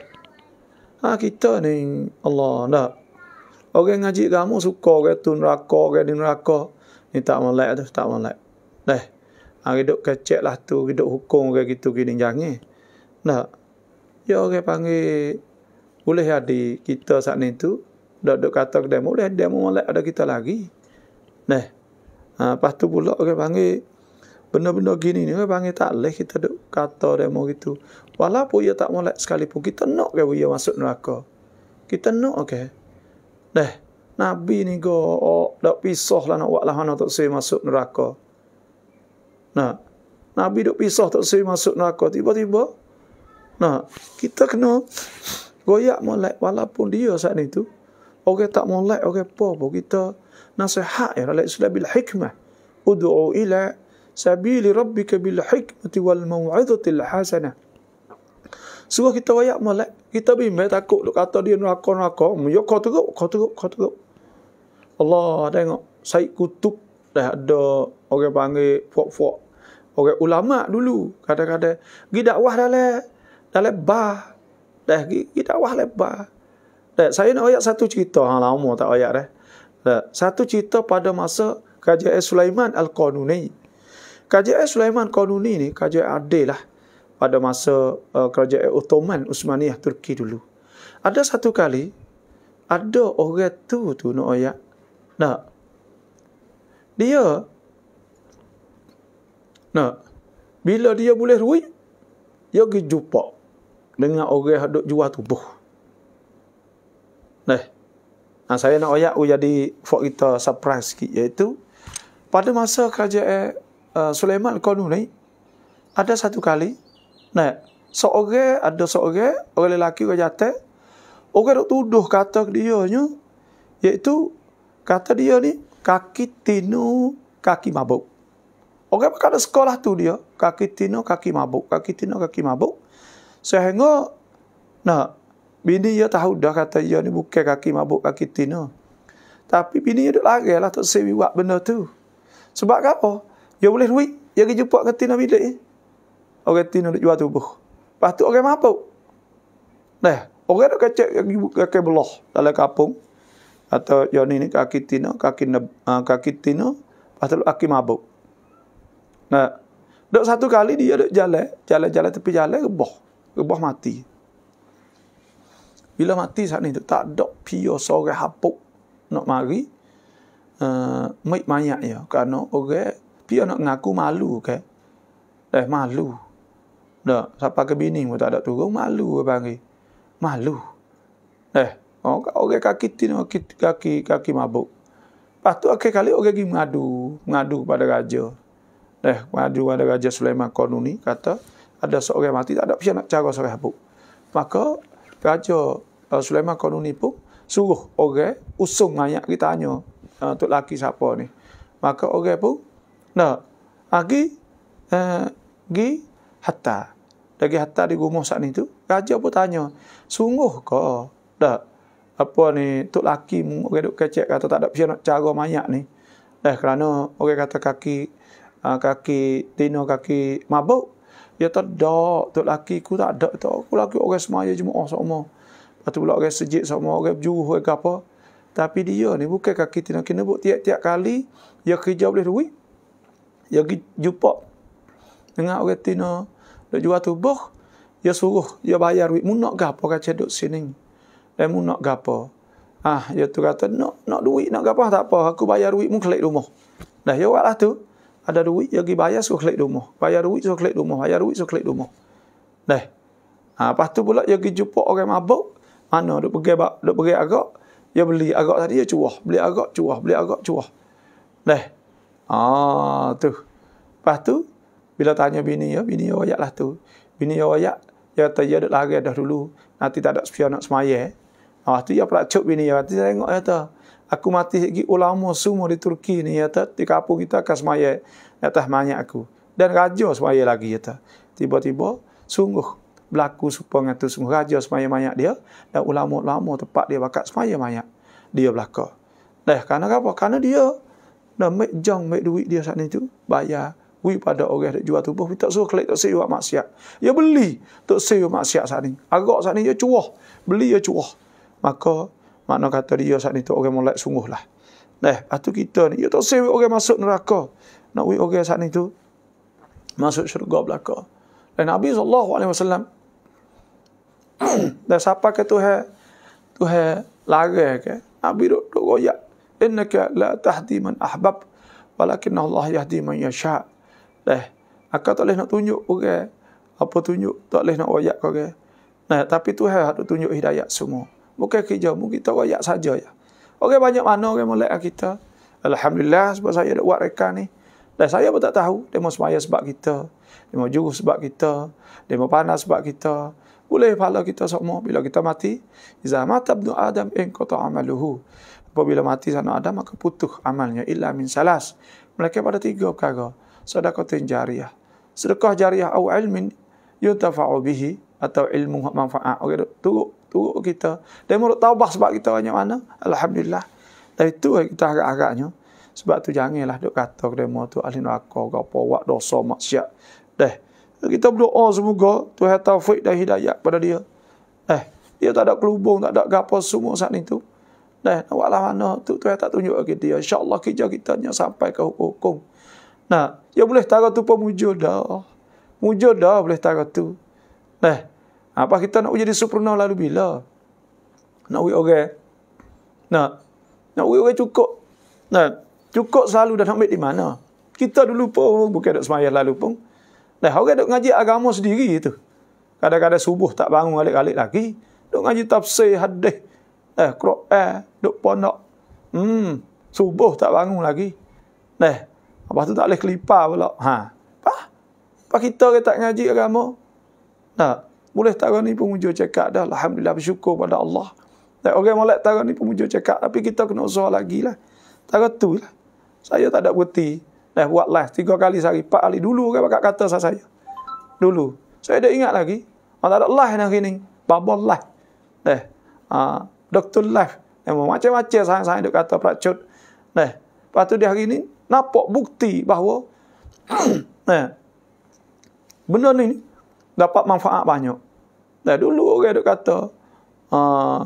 อาคิตเตอร์นี่อัลลอฮ์นะโอเคงาจิกามุสุกโกแกตุนรากโกแกดินรากโกนี่ตามมาแล้วตามมาแล้วเนี่ยอาคิดกเจลาตูคิดกฮุกงแกคิดกินงยังไงนะยอแกพังเอ boleh ada kita saat ni tu dok dok kata demo boleh demo malak ada kita lagi Nah. Ha, lepas tu pula orang okay, panggil benda-benda gini ni orang panggil tak leh kita duk kata demo gitu. Walaupun ia tak molek sekalipun kita nak ke ia masuk neraka. Kita nak okey. Nah. Nabi ni go oh, dak pisah lah nak buat lah mana saya masuk neraka. Nah. Nabi dak pisah tak saya masuk neraka tiba-tiba. Nah, kita kena goyak molek walaupun dia saat itu. Orang okay, tak molek, orang okay, apa-apa. Kita nasihat ya oleh Islam bil hikmah ud'u ila sabili rabbika bil hikmati wal mau'izatil hasanah Sungguh kita wayak molek kita bimbang takut duk kata dia nak neraka yo kau teruk kau teruk kau teruk Allah tengok Said Kutub dah ada orang panggil fuak-fuak orang ulama dulu kadang-kadang gi dakwah dalam dalam bah dah gi dakwah lebah dah saya nak wayak satu cerita hang lama tak wayak dah satu cerita pada masa kerajaan Sulaiman Al-Qanuni. Kerajaan Sulaiman Qanuni ni kerajaan adil lah pada masa uh, kerajaan Ottoman Usmaniyah Turki dulu. Ada satu kali ada orang tu tu nak no, ayat. Nah. Dia nah bila dia boleh ruik, dia pergi jumpa dengan orang yang duk jual tubuh. Ha, saya nak ayat jadi fok kita surprise sikit iaitu pada masa kerajaan uh, Sulaiman Konu ni ada satu kali nah seorang ada seorang orang lelaki orang jatuh orang nak tuduh kata dia nya iaitu kata dia ni kaki tinu kaki mabuk orang pakai ada sekolah tu dia kaki tinu kaki mabuk kaki tinu kaki mabuk sehingga nah Bini dia tahu dah kata dia ya, ni bukan kaki mabuk kaki tina. Tapi bini dia duk larang lah tak sewi buat benda tu. Sebab apa? Dia boleh duit. Dia pergi jumpa ke tina bilik ni. Orang tina duk jual tubuh. Lepas tu orang mabuk. Dah. Orang duk kacak kaki belah dalam kampung. Atau dia ya, ni kaki tina. Kaki, uh, kaki tina. Lepas tu kaki mabuk. Nah. Duk satu kali dia duk jalan. Jalan-jalan tepi jalan. Reboh. Reboh Mati bila mati saat ni tu tak ada pio sore hapuk nak mari uh, eh, mai mayak ya kerana orang okay, pio nak ngaku malu ke okay? eh malu dak siapa ke bini pun tak ada turun malu ke bagi malu eh orang okay, okay, kaki tin kaki kaki kaki mabuk Lepas tu akhir kali orang pergi mengadu, mengadu kepada raja. Eh, mengadu kepada raja Sulaiman Konuni kata, ada seorang mati tak ada siapa nak cara seorang habuk. Maka Raja uh, Sulaiman Qanuni pun suruh orang usung mayat kita tanya uh, eh, untuk laki siapa ni. Maka orang pun nak pergi ah, pergi eh, uh, hatta. Lagi hatta di rumah saat itu, raja pun tanya, sungguh ke tak? Apa ni, tu laki mu, orang duk kecek kata tak ada pihak nak cara mayat ni. Dah kerana orang kata kaki uh, kaki tino kaki mabuk, Ya tak ada tu laki ku tak ada tu. Aku laki orang semaya jemaah semua Atau pula orang sejik sama, orang berjuruh ke apa. Tapi dia ni bukan kaki tina kena buat tiap-tiap kali dia kerja boleh duit. Dia pergi jumpa dengan orang tina dia jual tubuh. Dia suruh, dia bayar duit. Munak ke apa kacau duduk sini? Eh, munak ke apa? Ah, dia tu kata, nak, nak duit, nak ke Tak apa, aku bayar duit, mungkin kelek rumah. Dah, ya, buatlah tu ada duit dia pergi bayar suruh klik rumah. Bayar duit suruh klik rumah. Bayar duit suruh klik rumah. Dah. Ha, lepas tu pula dia pergi jumpa orang mabuk. Mana duk pergi bak, duk pergi agak. Dia beli agak tadi dia cuah. Beli agak cuah, beli agak cuah. Dah. Ha, tu. Lepas tu bila tanya bini ya, bini ya lah tu. Bini ya wayak, dia kata dia ya, ada lari dah dulu. Nanti tak ada sepia nak semaya. Lepas tu dia pula cuk bini ya. Nanti saya tengok dia kata, aku mati lagi ulama oh, semua di Turki ni ya ta di kampung kita akan semaya atas mayat aku dan raja semaya lagi ya ta tiba-tiba sungguh berlaku serupa dengan tu semua raja semaya mayat dia dan ulama-ulama tempat dia bakat semaya mayat dia belaka dah kerana apa kerana dia dah mek jong mek duit dia saat itu bayar wui pada orang yang jual tubuh tak suruh kelik tak sewa maksiat dia beli tak sewa maksiat saat ni agak saat ni dia cuah beli dia cuah maka Makna kata dia saat itu, tu orang molek sungguh lah. Eh, atu kita ni. Dia ya tak sewek orang masuk neraka. Nak wik orang saat ni tu. Masuk syurga belaka. Dan Nabi SAW. dan siapa ke tu Tu lagi ke. Nabi duk duk goyak. Innaka la tahdi man ahbab. Walakin Allah yahdi man yasha. Eh, aku tak boleh nak tunjuk orang. Okay? Apa tunjuk? Tak boleh nak wayak kau okay? Nah, tapi tu hak tunjuk hidayat semua. Bukan kerja mu, kita royak saja ya. Orang banyak mana orang molek kita. Alhamdulillah sebab saya ada buat reka ni. Dan saya pun tak tahu, dia mau semaya sebab kita. Dia mau juru sebab kita. Dia mau panas sebab kita. Boleh pahala kita semua bila kita mati. Iza mata ibn Adam in kota amaluhu. Apabila mati sana Adam, maka putuh amalnya. Illa min salas. Mereka pada tiga perkara. Sedekah jariah. Sedekah jariah atau ilmin yutafa'u bihi atau ilmu manfaat. Okey, turut turut kita. Dan menurut taubah sebab kita banyak mana? Alhamdulillah. Dan itu kita agak-agaknya, Sebab tu janganlah duk kata ke demo tu ahli neraka ke apa dosa maksiat. Deh. Kita berdoa semoga Tuhan taufik dan hidayah pada dia. Eh, dia tak ada kelubung, tak ada gapo semua saat itu. Deh, nak mana tu Tuhan tak tunjuk lagi dia. Insya-Allah kerja kita nya sampai ke hukum. Nah, dia boleh tahu tu pemujud dah. Mujud dah boleh tahu tu. Deh. Apa kita nak jadi sempurna lalu bila? Nak uji orang. Nak. Nak uji orang cukup. Nah, cukup selalu dah ambil di mana? Kita dulu pun bukan dok semayah lalu pun. Dah orang dok ngaji agama sendiri itu. Kadang-kadang subuh tak bangun alik-alik lagi. Dok ngaji tafsir hadis. Eh, Quran dok ponok. Hmm, subuh tak bangun lagi. Nah, apa tu tak boleh kelipar pula. Ha. Apa? Apa kita ke tak ngaji agama? Tak. Boleh tahun ni pemuja cakap dah, Alhamdulillah bersyukur pada Allah. Dan orang malak tahun ni pemuja cakap, tapi kita kena usaha lagi lah. Tahun tu lah. Saya tak ada berhenti. Dah buat live tiga kali sehari, empat kali. Dulu orang pakat kata sama saya. Dulu. Saya dah ingat lagi. Oh, tak ada live hari ni. Baba live. Dah. Eh, uh, doktor live. Eh, macam-macam sahaja-sahaja dia kata peracut. Dah. Eh, lepas tu dia hari ni, nampak bukti bahawa nah, benda ni dapat manfaat banyak. Dah dulu orang duk kata. Ha,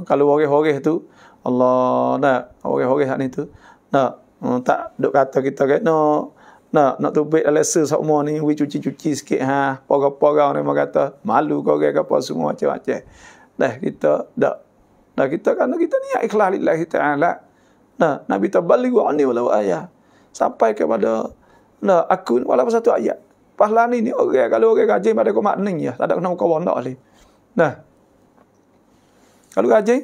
kalau orang-orang tu, Allah nak orang-orang ni tu. Nak hmm, tak duk kata kita kan no. Nak nak tubik lesa semua ni, we cuci-cuci sikit ha. pora ni orang kata malu kau orang apa semua macam-macam. Dah kita dak. Dah kita kan kita niat ikhlas kita taala. Nah, Nabi ta balighu anni walau ayah. Sampai kepada nah aku walau satu ayat. Pahlan ni ni orang kalau orang rajin pada kau maknanya, tak ada kena kau ndak ni. Ya. Nah. Kalau ngaji.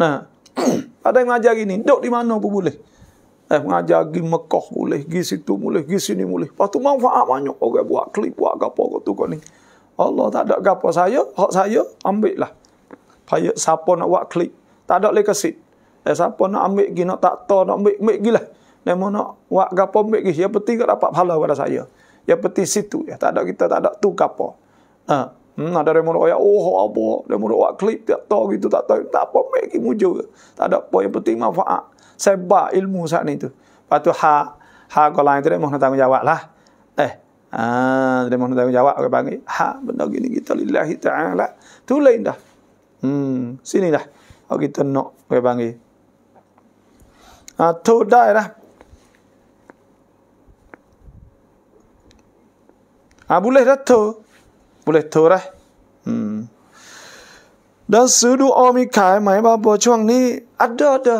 Nah. ada yang mengajar ini. dok di mana pun boleh. Eh, mengajar di Mekah boleh. Di situ boleh. Di sini boleh. Lepas tu manfaat banyak. Orang okay, buat klip, buat apa kau tu kau ni. Allah tak ada apa saya. Hak saya, ambil lah. Paya, siapa nak buat klip. Tak ada lekesit. Eh, siapa nak ambil gini, nak tak tahu, nak ambil, ambil gila. Dan mau nak buat apa, ambil gini. Yang penting kau dapat pahala pada saya. Yang penting situ. Ya. Tak ada kita, tak ada tu apa. Ha. Hmm, ada remor oya oh apa, remor oya klip tiap tahu gitu tak tahu tak apa mek ki mujur. Tak ada apa yang penting manfaat. Sebab ilmu saat ni tu. Patu ha ha kalau itu remor tanggung jawab lah. Eh, ah ha, remor tanggung jawab ke panggil ha benda gini kita lillahi taala. Tu lain dah. Hmm, sini dah. Oh kita nak ke panggil. Ah tu dah dah. Ah boleh dah tu boleh terah. Hmm. Dan sudu omikai mai bapa cuang ni ada ada.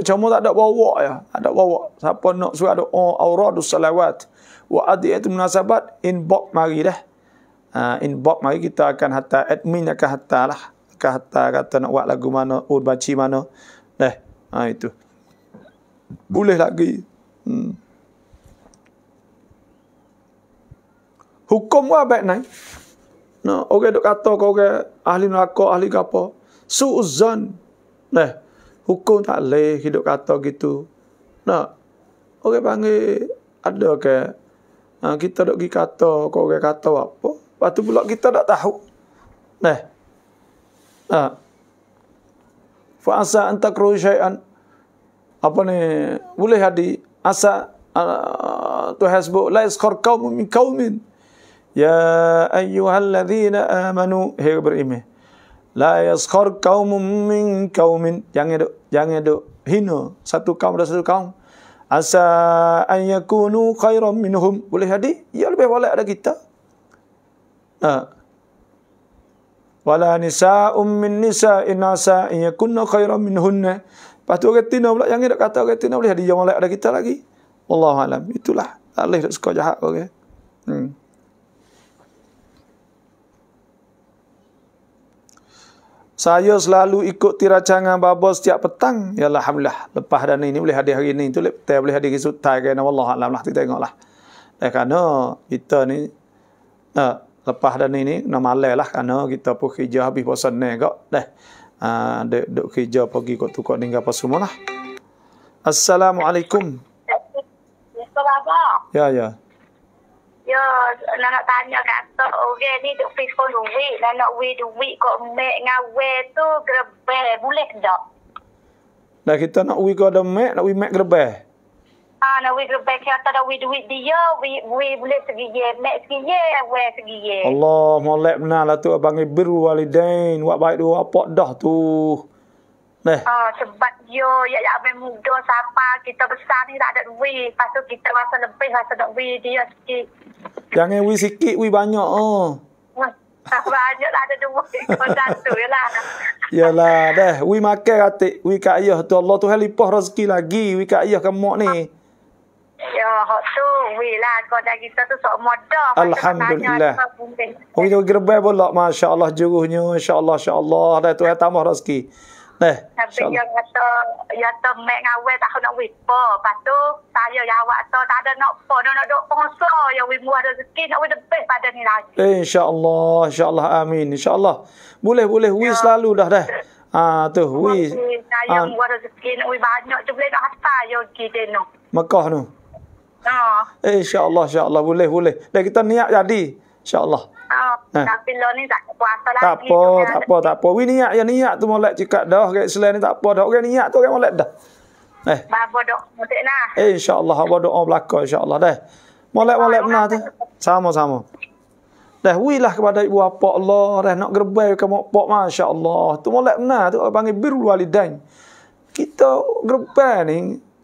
Cuma tak ada bawa ya, ada bawa. Siapa nak surat doa auradus salawat wa adiyat munasabat inbox mari dah. Uh, inbox mari kita akan hatta admin akan hatta lah. Akan hatta kata nak buat lagu mana, ur baci mana. Dah. Ha itu. Boleh lagi. Hmm. Hukum apa baik naik? No, orang dok kata kau orang ahli neraka, ahli kapo, Suzan. Nah, hukum tak leh hidup kata gitu. No. Orang panggil ada ke ha, kita dok gigi kata kau orang kata apa? Patu pula kita tak tahu. Nah. fasa Fa asa apa ni boleh hadi asa uh, ah, tu hasbu la iskhar kaum min qaumin Ya ayyuhal ladhina amanu Hei berime La yaskhar kaumum min kaumin Jangan duk, jangan duk Hina satu kaum dan satu kaum Asa an yakunu khairan minhum Boleh jadi? Ya lebih boleh ada kita Ha Wala nisa'um min nisa'in asa an yakunu khairan minhunna Lepas tu orang tina pula Jangan duk kata orang tina boleh jadi Yang boleh ada kita lagi Allah Alam Itulah Alih duk suka jahat okay? Hmm Saya selalu ikut tiracangan babo setiap petang. Ya alhamdulillah. Lepas dan ini boleh hadir hari ini lep boleh boleh hadir esok tai kan wallah alam lah kita tengoklah. Dan eh, kerana kita ni uh, lepas dan ini nak malas lah kerana kita pun kerja habis puasa ni gak. Dah. uh, duk kerja pergi kok tukar ninggal apa semua lah. Assalamualaikum. Ya, ya. Ya, nak nak tanya kata orang ni duk pergi sekolah duit. Nak nak duit duit kok mek dengan weh tu gerbeh. Boleh tak? Nah kita nak duit kok ada mek, nak duit mek gerbeh. Ha, nak duit gerbeh. Kata ada duit duit dia, duit boleh segiye. Mek segiye, weh segiye. Allah, malak benar tu. Abang ibu, walidain. Wak baik dua apa dah tu. Eh. Uh, sebab yo ya ya abang muda siapa kita besar ni tak ada duit. Pastu kita masa lebih masa tak duit dia sikit. Jangan wui sikit, wui banyak oh. banyak tak lah ada duit kau satu lah. Yalah, dah. Wi makan hati. Wi kak ayah tu. Allah tu halipah rezeki lagi. Wi kak ayah kan ni. Ya, hak tu. Wi lah. Kau dah kisah tu sok modah. Alhamdulillah. Wi tu gerbai pula. Masya Allah juruhnya. Insya Allah, insya Allah. Dah tu yang tambah rezeki. Eh, Sampai yang kata, yang kata mek ngawet tak nak wipa. Lepas tu, saya ya, awak kata tak ada nak apa. Nak nak duk pengusaha yang wipa muah rezeki nak wipa lebih pada ni lagi. Eh, Insya Allah, Amin. Insya Allah, Boleh, boleh. Wipa ya. selalu dah dah. Ah tu, wipa. ah, yang ah. muah rezeki nak wipa banyak tu boleh nak hantar yang kita ni. Mekah tu. Ah. Eh, Insya Allah, Boleh, boleh. Dan kita niat jadi. Insya Allah. Ah. Ah. tak puasa Tak apa, tak, tak apa, tak apa. Wi niat yang niat tu molek cekak dah orang Islam ni tak apa dah. Orang niat tu orang molek dah. Eh. Ba doa mudik lah. Eh insya-Allah apa doa belaka insya-Allah dah Molek-molek benar tu. Sama-sama. Dah lah kepada ibu bapa Allah, dah nak gerbai ke mak pak masya-Allah. Tu molek benar tu orang panggil birrul walidain. Kita gerbai ni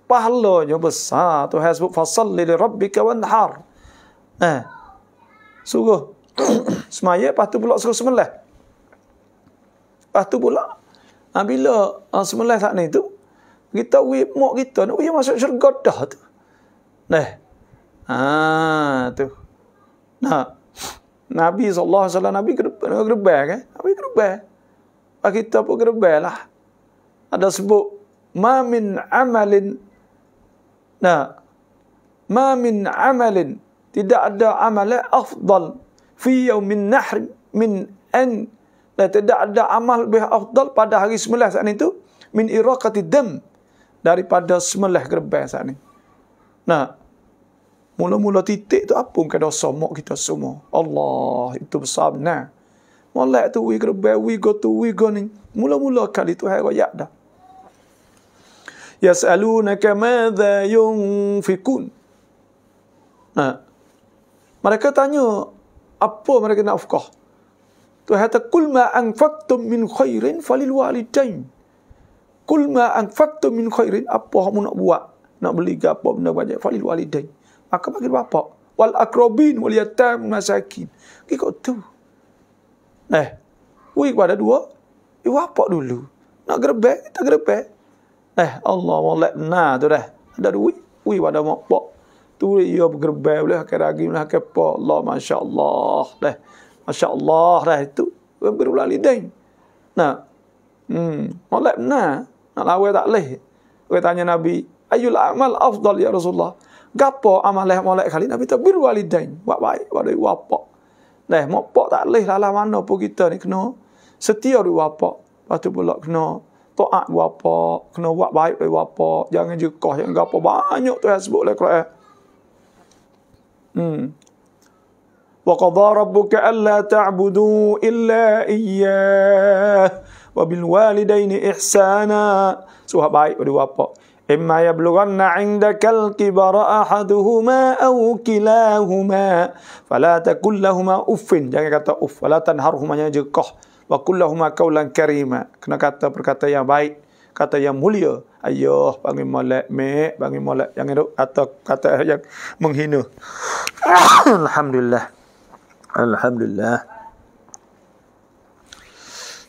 pahalanya besar. Tu hasbuk fasalli li rabbika wanhar. Eh. Sungguh. semaya, lepas tu pula suruh semelah. Lepas tu pula, ha, bila ha, ah, semelah saat ni tu, kita wih mok kita, nak wih masuk syurga dah tu. Nah, ah tu. Nah, Nabi SAW, Nabi gerbel kan? Nabi gerbel. Lepas ah, kita pun gerbel lah. Ada sebut, ma min amalin, nah, ma min amalin, tidak ada amalan afdal fi yaumin nahr min an la tidak ada amal lebih afdal pada hari semelah saat itu min iraqati dam daripada semelah gerbai saat ini. Nah, mula-mula titik tu apa bukan dosa mak kita semua. Allah itu besar nah. Mulai tu we gerbai we go to we go Mula-mula kali tu hai royak dah. Yas'alunaka madha yunfikun. Nah. Mereka tanya apa mereka nak nafkah tu kata kul ma anfaqtum min khairin falil walidain kul ma anfaqtum min khairin apa kamu nak buat nak beli ke apa benda banyak falil walidain maka bagi bapak wal akrobin wal yatam masakin ikut tu eh wui kepada dua eh bapak dulu nak grebek, kita grebek. eh Allah malak nah tu dah ada duit wui pada bapak tu ia ya bergerbai boleh hakai lagi boleh hakai apa Allah Masya Allah dah Masya Allah dah itu berulang lidah nah hmm malam nah nak lawa tak leh kita tanya Nabi ayul amal afdal ya Rasulullah gapo amal leh molek kali Nabi tak berulang lidah buat baik buat baik apa dah mau tak leh lah, lah mana pun kita ni kena setia di apa patu pula kena to'at buat apa, kena buat baik buat apa, jangan jukoh, jangan gapo banyak tu yang sebut oleh Quran. وقضى ربك ألا تعبدوا إلا إياه وبالوالدين إحسانا سوها باي ودي إما يبلغن عندك الكبر أحدهما أو كلاهما فلا تكن لهما أف jangan kata أف ولا تنهرهما يجقه وكلهما wa كريما كنا karima kata perkata yang baik kata yang mulia ayah panggil molek mek panggil molek yang itu atau kata yang menghina alhamdulillah alhamdulillah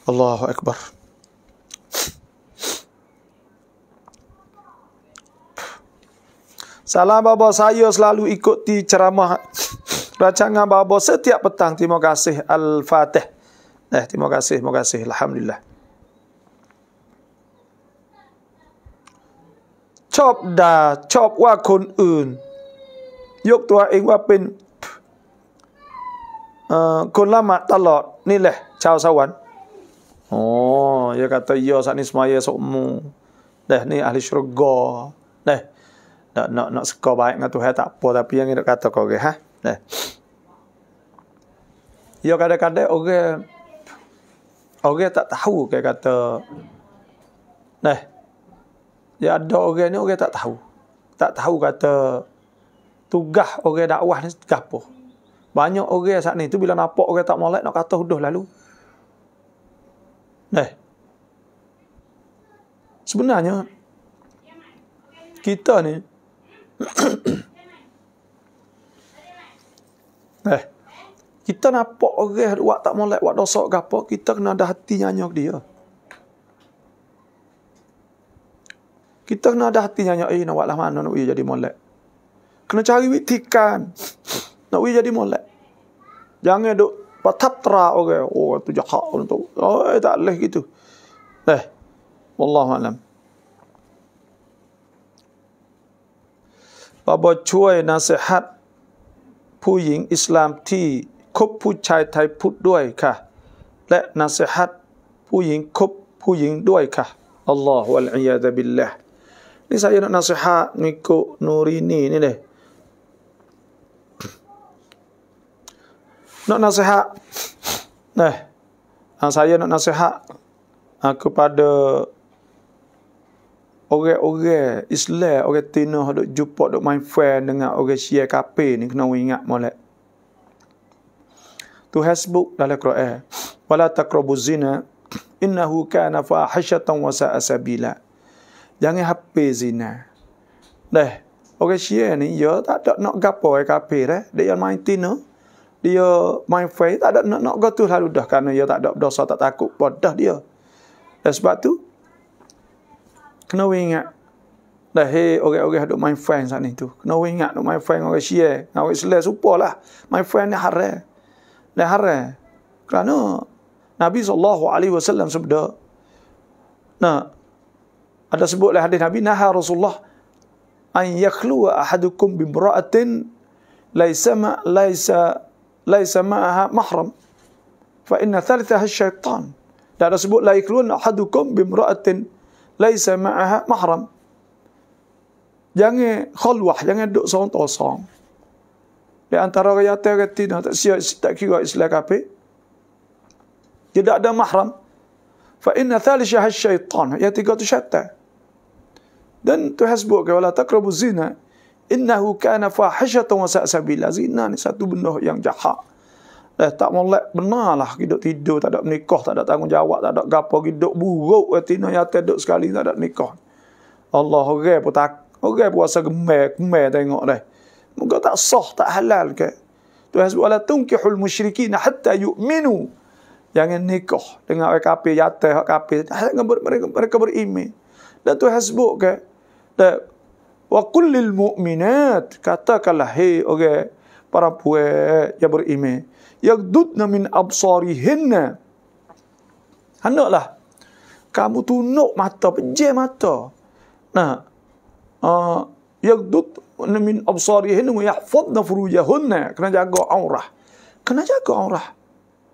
Allahu akbar Salam Baba saya selalu ikuti ceramah rancangan Baba setiap petang. Terima kasih Al-Fatih. Eh, terima kasih, terima kasih. Alhamdulillah. ชอบด่าชอบว่าคนอื่นยกตัวเองว่าเป็นคนละหมาตลอดนี่แหละชาวสวรรค์โอ้ยากาตยอสานิสมาเยสมูเด้นี่อาลิชรุกอเด้นอนอสกอบายงาตัวเฮตักปวดแต่เพียงนี้กาตกอเกฮะเด้ยากาเดกันเด้โอเคโอเคตัดหูเกกาตเด้ Ya ada orang ni orang tak tahu. Tak tahu kata tugas orang dakwah ni gapo. apa. Banyak orang saat ni tu bila nampak orang tak molek nak kata huduh lalu. Nah. Eh. Sebenarnya kita ni Eh. kita nampak orang buat tak molek, buat dosa gapo kita kena ada hati nyanyi dia. Kita kena ada hati nyanyi, eh, nak buat lah mana nak jadi molek. Kena cari witikan. Nak pergi jadi molek. Jangan duk patap terak okay. Oh, tu jahat orang tu. Oh, eh, tak boleh gitu. Eh, Wallahualam. Bapa cuai nasihat puying Islam ti kub pucai thai put duai kah? Lek nasihat puying kub puying duai kah? Allahu al-iyadabillah. Ini saya nak nasihat mengikut Nurini ni deh. Nak nasihat. Nah. Ha, saya nak nasihat ha, kepada orang-orang Islam, orang Tino hendak jumpa duk main friend dengan orang Syiah kafe ni kena ingat molek. Tu Facebook dalam Quran. Wala taqrabuz zina innahu kana fahishatan wa sa'a jangan hape zina. Dah. Orang Syia ni, dia ya, tak ada nak gapo ke kafir eh. Dia main tino. Dia main fai tak ada nak nak gatu lalu dah kerana dia ya, tak ada dosa tak takut bodoh dia. Dan sebab tu kena ingat dah hey, orang-orang hadok main fai sat ni tu. Kena ingat nak main fai orang Syia, ngau Islam supalah. Main fai ni haram. Dah haram. Kerana Nabi sallallahu alaihi wasallam sabda Nah, Ada sebut oleh hadis Nabi naha Rasulullah an yakhlu ahadukum bi imra'atin laisa ma laisa laisa ma'aha mahram fa inna thalithaha syaitan. Dan ada sebut la yaklun ahadukum bi imra'atin laisa ma'aha mahram. Jangan khalwah, jangan duduk seorang seorang Di antara orang yang terkati tak siap tak kira Islam kafir. Tidak ada mahram. Fa inna thalithaha syaitan. Yang tiga tu syaitan. Dan tu hasbuk ke, wala taqrabu zina. Innahu kana fahishatan wa sa'asabila. Zina ni satu benda yang jahat. Dah eh, tak molek benar lah. Hidup tidur, tak ada menikah, tak ada tanggungjawab, tak ada gapa. Hidup buruk, hati eh, ni hati duduk sekali, tak ada nikah. Allah, orang okay, pun tak. Orang okay, pun rasa gemar, gemar tengok dah. Muka tak sah, tak halal ke. Tu hasbuk wala tungkihul musyrikin hatta yu'minu. Jangan nikah dengan orang kapi, jatuh orang kapi. Mereka, mereka beriman. Dan tu hasbuk ke, dan wa kullil mu'minat katakanlah hei orang okay, para puan yang beriman yagdudna min absarihinna hendaklah kamu tunuk mata pejam mata nah uh, ah, yagdud min absarihinna wa yahfadna furujahunna kena jaga aurah kena jaga aurah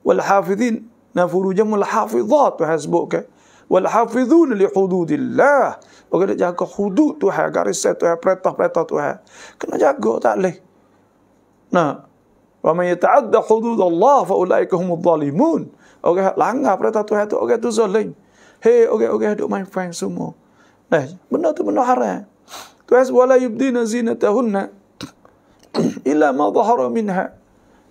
wal hafizin na furujahum al hafizat tu sebut ke okay? wal hafizun li hududillah orang nak jaga hudud Tuhan garis set Tuhan perintah-perintah Tuhan kena jaga tak leh nah wa may yata'adda hudud Allah fa ulaika humud zalimun orang langgar perintah Tuhan tu orang tu zalim hey orang-orang duk main prank semua nah eh, benda tu benda haram Tuhan wala yubdina zinatahunna illa ma dhahara minha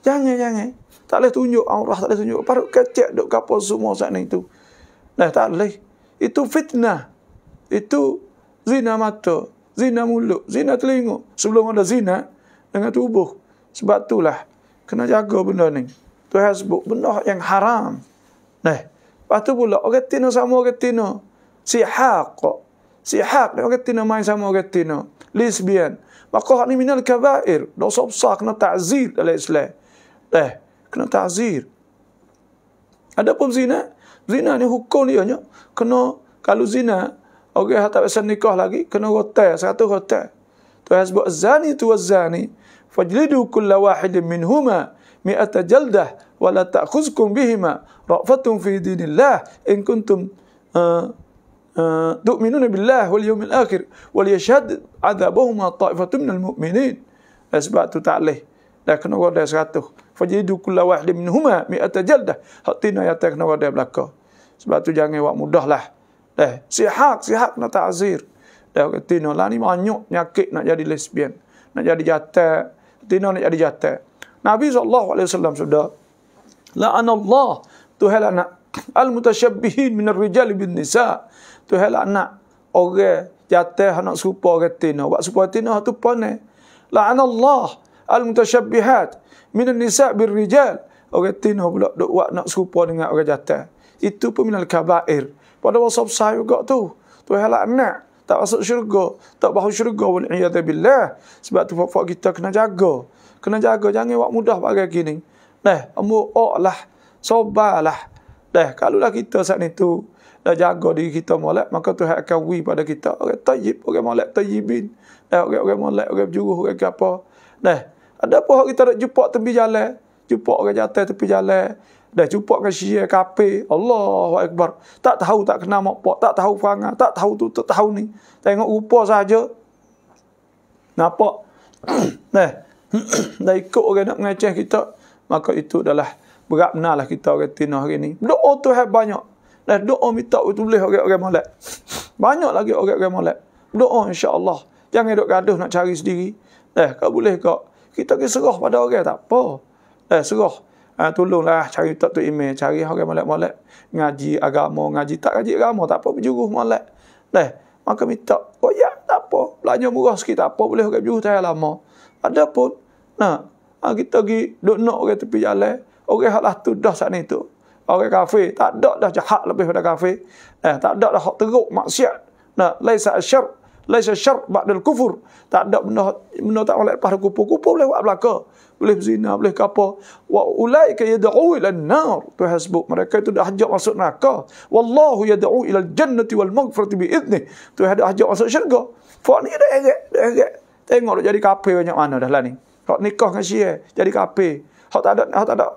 jangan jangan tak boleh tunjuk aurah tak boleh tunjuk paruk kecek duk kapal semua sat ni tu Nah tak boleh. Itu fitnah. Itu zina mata, zina mulut, zina telinga. Sebelum ada zina dengan tubuh. Sebab itulah kena jaga benda ni. Tuhan sebut benda yang haram. Nah, lepas tu pula orang tino sama orang tino. Si hak. Si hak orang tino main sama orang tino. Lesbian. Maka hak ni minal kabair. Dosa besar kena ta'zir dalam Islam. Eh, kena ta'zir. Ada pun zina, Zina ni hukum dia nyo. Kena kalau zina orang okay, hata pesan nikah lagi kena rotai satu rotai. Tu sebab zani tu zani fajlidu kulla wahidin minhuma mi'ata jaldah wa la ta'khuzkum bihima rafatun fi dinillah in kuntum uh, uh, tu'minuna billah wal yawmil akhir wal yashhad 'adzabahuma ta'ifatan minal mu'minin. Sebab tu tak leh. Dah kena wada 100. Fajidu kulla wahdi minhuma mi'ata jaldah. Hak tina yang tak kena wada belaka. Sebab tu jangan buat mudah lah. Dah. Sihak, sihak nak ta'zir. Dah kata tina lah ni banyak nyakit nak jadi lesbian. Nak jadi jatah. Tina nak jadi jatah. Nabi SAW sudah. La'an Allah. Tu hal anak. Al-mutashabihin minar rijal bin nisa. Tu hal anak. Orang jatah anak serupa orang tina. Buat serupa tina tu panah. La'an Allah. Allah. Al-mutashabbihat minan nisa' birrijal. Orang tino pula duk buat nak serupa dengan orang jatah. Itu pun minal kabair. Pada wasa besar juga tu. Tu hala anak tak masuk syurga, tak bahu syurga wal iyad billah. Sebab tu fak kita kena jaga. Kena jaga jangan buat mudah bagai gini. Nah, ambo olah, sobalah. Dah, kalau lah kita saat itu dah jaga diri kita molek, maka Tuhan akan wi pada kita. Orang tayyib, orang molek tayyibin. Dah, orang-orang molek, orang juruh, orang apa. Nah, ada apa kita nak jumpa tepi jalan? Jumpa ke jatuh tepi jalan. Dah jumpa ke syia kape. Allahu Akbar. Tak tahu tak kenal makpok. Tak tahu perangai. Tak tahu tu. Tak tahu ni. Tengok rupa saja. Nampak? Dah. Eh, dah ikut orang nak mengeceh kita. Maka itu adalah berat benarlah kita orang tina hari ni. Doa tu hai banyak. Dah doa minta tu boleh orang-orang malak. Banyak lagi orang-orang malak. Doa insyaAllah. Jangan duduk gaduh nak cari sendiri. Dah. Eh, kau boleh kau kita pergi serah pada orang tak apa. Eh serah. Ah ha, tolonglah cari tak tu email, cari orang molek-molek ngaji agama, ngaji tak ngaji agama tak apa berjuruh molek. Leh, maka minta koyak oh, tak apa. Belanja murah sikit tak apa boleh orang berjuruh tak lama. Adapun nah, ha, kita pergi duk nak orang tepi jalan, orang halah tu dah sat ni tu. Orang kafe tak ada dah jahat lebih pada kafe. Eh tak ada dah hak teruk maksiat. Nah, laisa asyar. Laisa syar ba'dal kufur. Tak ada benda benda tak boleh lepas kupu-kupu boleh buat belaka. Boleh zina, boleh kapo. Wa ulai ka yad'u ila an-nar. Tu hasbuk mereka itu dah ajak masuk neraka. Wallahu yad'u ila al-jannati wal maghfirati bi idni. Tu dah ajak masuk syurga. Fuak ni dah erek, dah erek. Tengok jadi kape banyak mana dah lah ni. Kau nikah dengan si jadi kape. Kau tak ada, kau tak ada.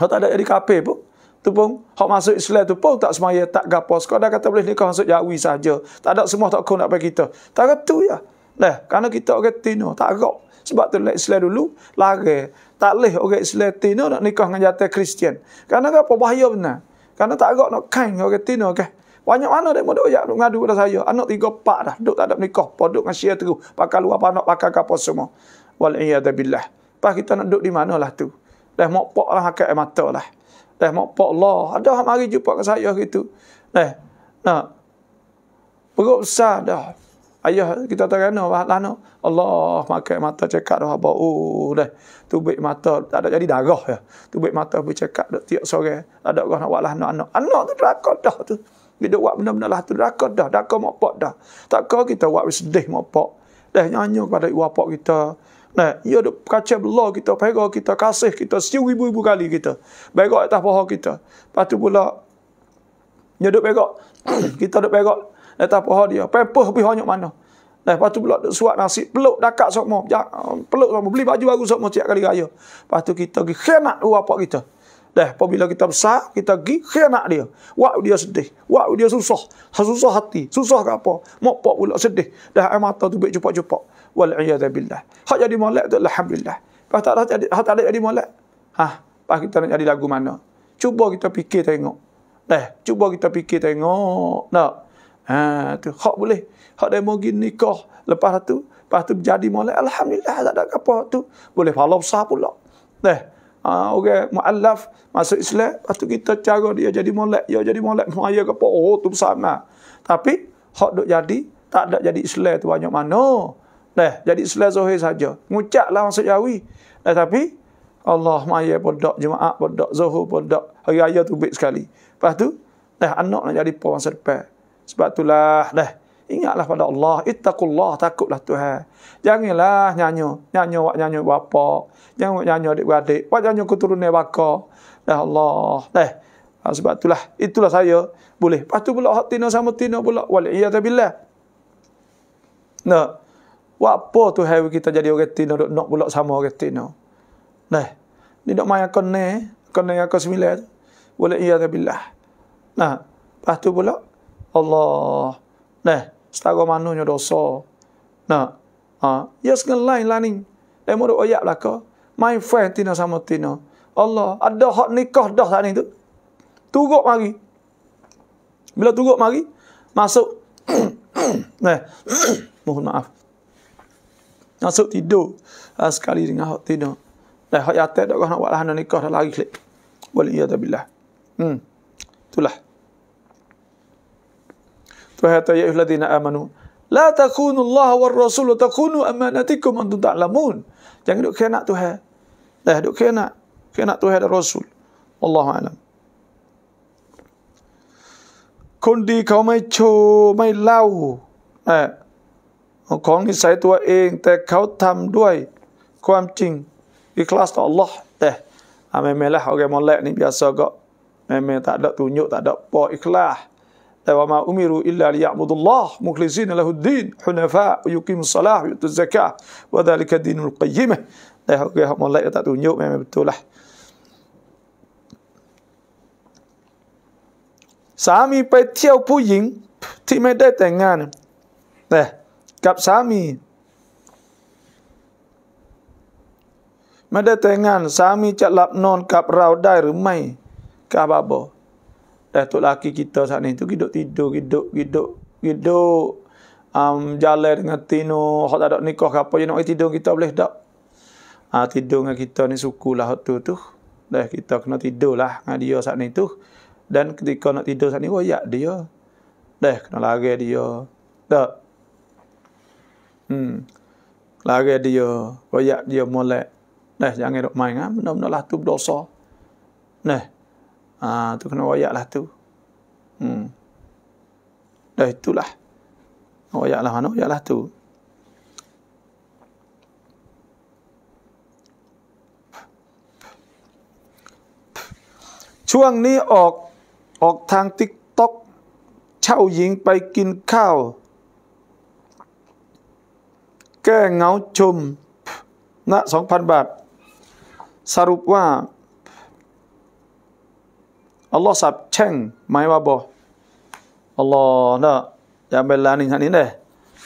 Kau tak ada jadi kape pun tu pun hak masuk Islam tu pun tak semaya tak gapo sekau dah kata boleh nikah masuk jawi ya, saja tak ada semua tak kau nak bagi kita tak kata ya lah kerana kita orang tino tak agak sebab tu nak Islam dulu lari tak leh orang Islam tino nak nikah dengan jantan Kristian kerana apa bahaya benar kerana tak agak nak kain orang tino ke banyak mana dek modok yak ngadu pada saya anak tiga pak dah duk tak ada nikah podok dengan syia terus pakai luar panak pakai apa semua wal iyad billah pas kita nak duduk di manalah tu dah mok pok lah hakat mata lah Eh, mak pak Allah. Ada hari mari jumpa ke saya gitu. Eh, nak. Perut besar dah. Ayah kita tak kena bahan lah, Allah makan mata cekak dah. Apa? Oh, dah. Tubik mata. Tak ada jadi darah ya. Tubik mata pun cekak dah. Tiap sore. Tak ada orang nak buat lana anak. Anak tu terakot dah tu. Kita buat benda-benda lah tu. Terakot dah. Tak kau mak pak dah. Tak kau kita buat sedih mak pak. Dah nyanyi kepada ibu bapa kita. Nah, ia duk kaca belah kita, pegang kita, kasih kita, siu ibu-ibu kali kita. Pegang atas paha kita. Lepas tu pula, ia duk pegang, kita duk pegang atas paha dia. Pepeh lebih hanyut mana. Nah, lepas tu pula duk suat nasi, peluk dakak semua. peluk semua, beli baju baru semua setiap kali raya. Lepas tu kita pergi khianat apa kita. Dah, apabila kita besar, kita pergi, khianat dia. Wah, dia sedih. Wah, dia susah. Susah hati. Susah ke apa? Mokpok pula sedih. Dah, air mata tu baik cepat-cepat. Wal'iyadabilah. Hak jadi malak tu, Alhamdulillah. Pas tak ada, hak tak ada jadi malak. Ha, pas kita nak jadi lagu mana? Cuba kita fikir tengok. Dah, cuba kita fikir tengok. Nak? Ha, tu. Hak boleh. Hak dia mungkin nikah. Lepas tu, lepas tu jadi malak. Alhamdulillah, tak ada apa tu. Boleh falau besar pula. Dah, ha, orang muallaf masuk Islam patut kita cara dia jadi molek dia jadi molek muaya ke oh tu sama tapi hak duk jadi tak ada jadi Islam tu banyak mana deh jadi Islam zahir saja ngucaplah masuk jawi deh tapi Allah maya bodak jemaah bodak zuhur bodak hari raya tu baik sekali lepas tu deh anak nak jadi pawang serpe sebab itulah deh ingatlah pada Allah. Ittaqullah, takutlah Tuhan. Janganlah nyanyo. Nyanyo wak nyanyo bapa. Jangan wak nyanyo adik-adik. Wak nyanyo keturunan baka. Ya Allah. Eh, sebab itulah. Itulah saya. Boleh. Pastu tu pula hak tina sama tino pula. Waliyatabilah. Nah. Wak apa tu kita jadi orang tino duk nak pula sama orang tino. Nah. Ni dok main akan ni. Akan ni akan sembilan. Waliyatabilah. Nah. Lepas pula. Allah. Nah stago manu nyodo so na ah ha, yes ya ngan lain lah ni dan mo oyak lah ko main friend tina sama tina Allah ada hak nikah dah tak ni tu tugok mari bila tugok mari masuk nah eh, mohon maaf masuk tidur ha, sekali dengan hak tina dah eh, hak yatek dak nak buat lah nikah dah lari klik wali ya billah hmm itulah Tuhata ya ayyuhallazina amanu la takunu Allah war rasul wa takunu amanatikum antum ta'lamun. Jangan duk kena Tuhan. Dah duk kena kena Tuhan dan rasul. Wallahu alam. คนดีเขาไม่โชว์ไม่เล่านะของนิสัยตัวเองแต่เขาทำด้วยความจริงอิคลาสต่อ eh, Allah eh. ah, lah, ni biasa. tak tak tunjuk, แต่อเมเมละโอเคมอลแลนี่ยาซอก็อเมเมตัดดอกตุนยุตัดดอกปออิคลาส kata wa ma umiru illa liya'budu Allah mukhlishina lahu ad-din hunafa yuqimus salah wa yutuz zakah wa dhalika dinul qayyimah dah aku ya mulai tak tunjuk memang betul lah Sami pergi tiaw puying, ti mede tengan, deh, kap sami, mede tengan, sami cak lap non kap rau dai rumai, kap apa? Datuk laki kita saat ni tu hidup tidur, hidup, hidup, hidup. Um, jalan dengan tino, hot tak ada nikah apa, jenak you know, tidur kita boleh dok Ah, ha, tidur dengan kita ni sukulah hak tu tu. Dah kita kena tidur lah dengan dia saat ni tu. Dan ketika nak tidur saat ni, royak dia. Dah kena lagi dia. Tak? Hmm. lagi dia, royak dia mulai. Dah jangan duk main kan, ah. menolak benda lah tu berdosa. Nah. ha, tu kena royak lah tu hmm. dah itulah royak lah mana royak lah tu ช่วงนี้ออกออกทางติ๊กต็อกเช่าหญิงไปกินข้าวแก้เงาชมณสองพันบาท สรุปว่า Allah sab cheng mai ba bo. Allah na ya mel lan ni ne.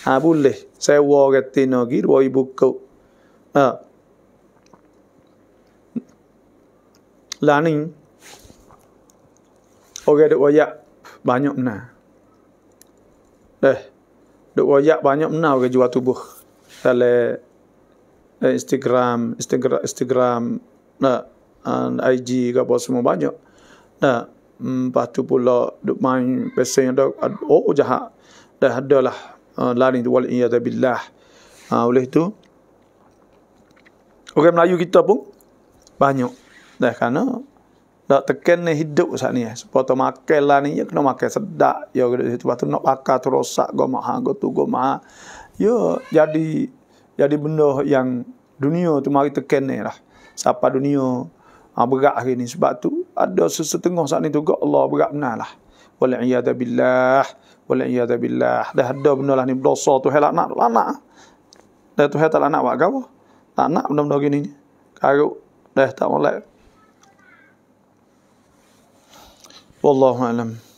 Ha bulle sai wo ga tin no gi wo ibuk ko. Ha. Ya na. Lan Oge de waya banyak na. deh De waya banyak na oge jua tubuh. Sale eh, Instagram, Instagram, Instagram, na, and IG, bos semua banyak. Hmm, lepas pula duk main pesen ada oh jahat dah ada lah uh, lari tu wal iyad billah ha, oleh tu orang okay, Melayu kita pun banyak dah kerana tak teken ni hidup saat ni eh. sebab tu makan lah ni ya, kena makan sedap ya gitu situ lepas nak pakai tu rosak go maha go tu go maha ya jadi jadi benda yang dunia tu mari teken ni lah siapa dunia Ha, berat hari ni sebab tu ada sesetengah saat ni tu gak Allah berat benar lah. Wal'iyadha billah. Wal'iyadha billah. Dah ada benar lah ni berdosa tu helak nak. Lah nak. Dah tu helak nak buat kau. Tak nak benda-benda gini. Karuk. Dah tak boleh. Wallahu'alam. Wallahu'alam.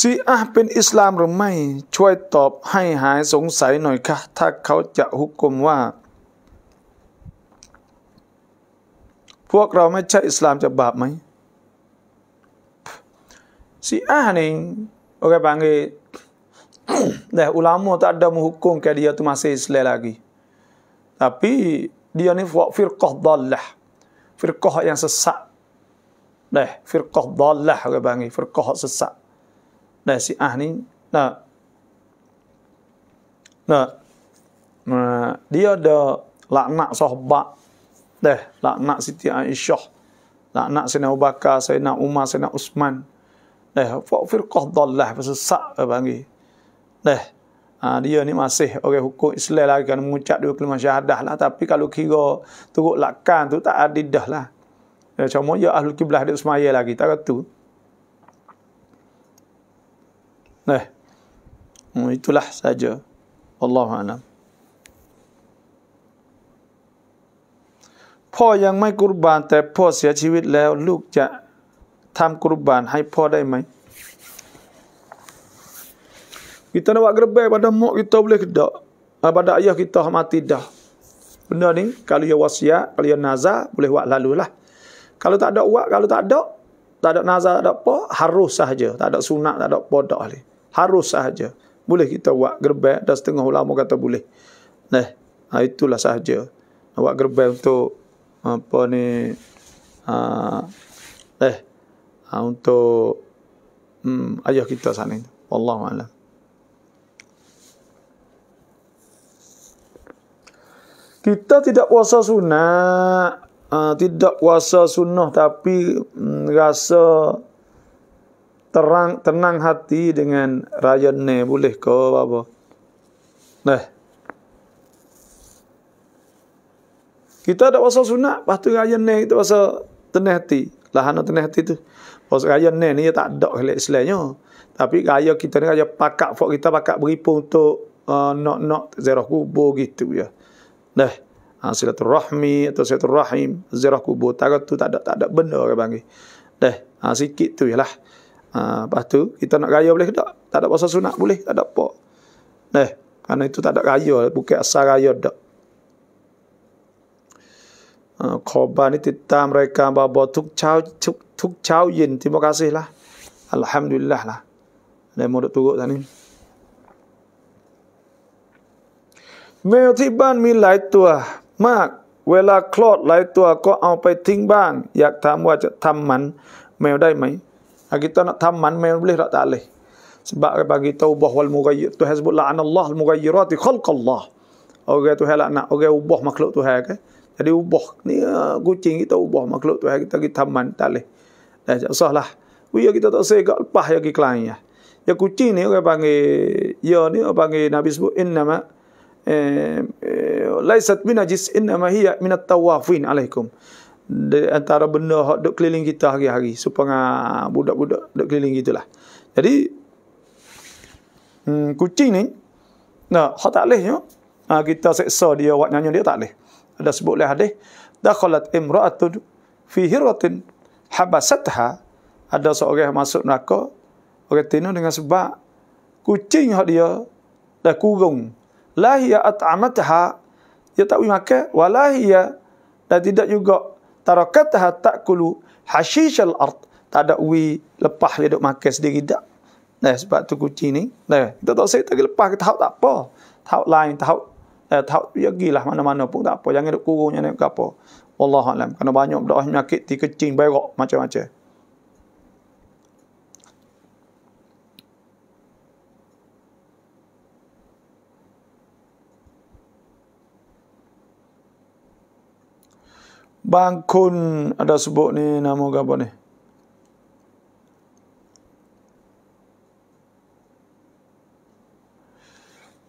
ซีอาเป็นอิสลามหรือไม่ช่วยตอบให้หายสงสัยหน่อยคะถ้าเขาจะฮุกกลมว่า พวกเราไม่ใช่อิสลามจะบาปไหมซีอาเนี่ยโอเคบางทีเดี๋ยวอุลามะตัดดมฮุกกลมแค่เดียวตุมาเสียิสลามกีแต่พี่เดียวนี่ฟอฟิร์กอดัลละฟิร์กอฮ์ยังสัสะเดี๋ยวฟิร์กอดัลละโอเคบางทีฟิร์กอฮ์สัสะ si nah, nah dia dia ada laknak laknak laknak deh, deh, deh, bagi, ni masih okay hukum Islam lagi 来是安尼，那那嗯，第二的拉纳索巴，对，拉纳是提安伊索，拉纳是那乌巴卡，是那乌马，是那乌斯曼，对，佛菲尔科多拉，不是萨尔邦伊，对，啊，第二你嘛是，OK，国伊斯兰来跟穆 �ua dua lima syahadah lah, tapi kalau kigo tu lakukan tu tak adidah lah. Ya, ya ahlul kiblah di Usmaya lagi, tak kata tu. Nah. Eh. Hmm, itulah saja. yang kurban, kurban lalu Kita kita nak pada ah, pada boleh ayah kita mati พ่อยังไม่กุรบานแต่พ่อเสียชีวิตแล้วลูกจะทำกุรบานให้พ่อได้ไหมกิตนวักรเบบดมกิตบลิกดอกบดายกิตหมาติดอก Benda ni, kalau ia wasia, kalau ia nazar, boleh buat lalu lah. Kalau tak ada wak, kalau tak ada, tak ada nazar, tak ada apa, harus sahaja. Tak ada sunat, tak ada bodoh ni harus sahaja. Boleh kita buat gerbek dan setengah ulama kata boleh. Nah, ha, itulah sahaja. Buat gerbek untuk apa ni? Ha, eh, ha, untuk hmm, ayah kita sana. Allah malam. Kita tidak puasa sunnah, uh, tidak puasa sunnah tapi mm, rasa terang tenang hati dengan rayon ni boleh ke apa? Nah. Eh. Kita ada puasa sunat, lepas tu rayon ni kita puasa tenang hati. Lah ana tenang hati tu. Puasa rayon ni ni tak ada kelak selainnya. Tapi gaya kita ni gaya pakak fok kita pakak beripung untuk uh, nok-nok uh, zerah kubur gitu ya. Nah. Eh. Ha, silatul rahmi atau silatul rahim. Zerah kubur. Tak tu tak ada, tak ada benda orang panggil. Dah. Eh. Ha, sikit tu je lah. Ha, lepas tu, kita nak raya boleh ke tak? Tak ada puasa sunat boleh, tak ada apa. Eh, kerana itu tak ada raya, bukan asal raya tak. Ha, Khobar ni titah mereka bahawa tuk caw, tuk, tuk caw yin. Terima kasih lah. Alhamdulillah lah. Dia mau duduk turut tadi. Mereka tiba ni lah itu lah. Mak, เวลาคลอดหลายตัวก็เอาไปทิ้งบ้างอยากถามว่าจะทำมันแมวได้ไหม Ha, kita nak taman main boleh tak tak boleh. Sebab dia bagi tahu bahawa al-mughayyir Tuhan sebut la'an Allah al-mughayyirati khalqallah. Orang okay, Tuhan lah nak orang okay, ubah makhluk Tuhan okay? Jadi ubah ni ha, kucing kita ubah makhluk Tuhan kita pergi taman tak boleh. Dah eh, tak usahlah. Uya kita tak segak lepas ya ke klien ya. ya. kucing ni orang okay, panggil ya ni orang panggil Nabi sebut inna ma eh, eh, laisat minajis najis inna ma hiya min tawafin alaikum di antara benda hok duk keliling kita hari-hari supaya budak-budak duk keliling gitulah. Jadi hmm, kucing ni nah hok tak leh ya? kita seksa dia wak nyanyo dia tak leh. Ada sebut leh hadis dakhalat imra'atun fi hiratin habasatha ada seorang masuk neraka orang tino dengan sebab kucing hok dia dah kurung lahia at'amatha dia tak boleh makan walahia dan tidak juga tarakatah ta'kulu al ard tak ada ui lepas dia dok makan sendiri dak nah eh, sebab tu kucing ni nah eh, kita tak saya tak lepas kita tahu tak apa tahu lain tahu eh, tahu ya gilah mana-mana pun tak apa jangan duk kurungnya ni apa wallahu alam kena banyak berdoa penyakit ti kecing berak macam-macam บางคนอาจะบอกนี่นามกับนี่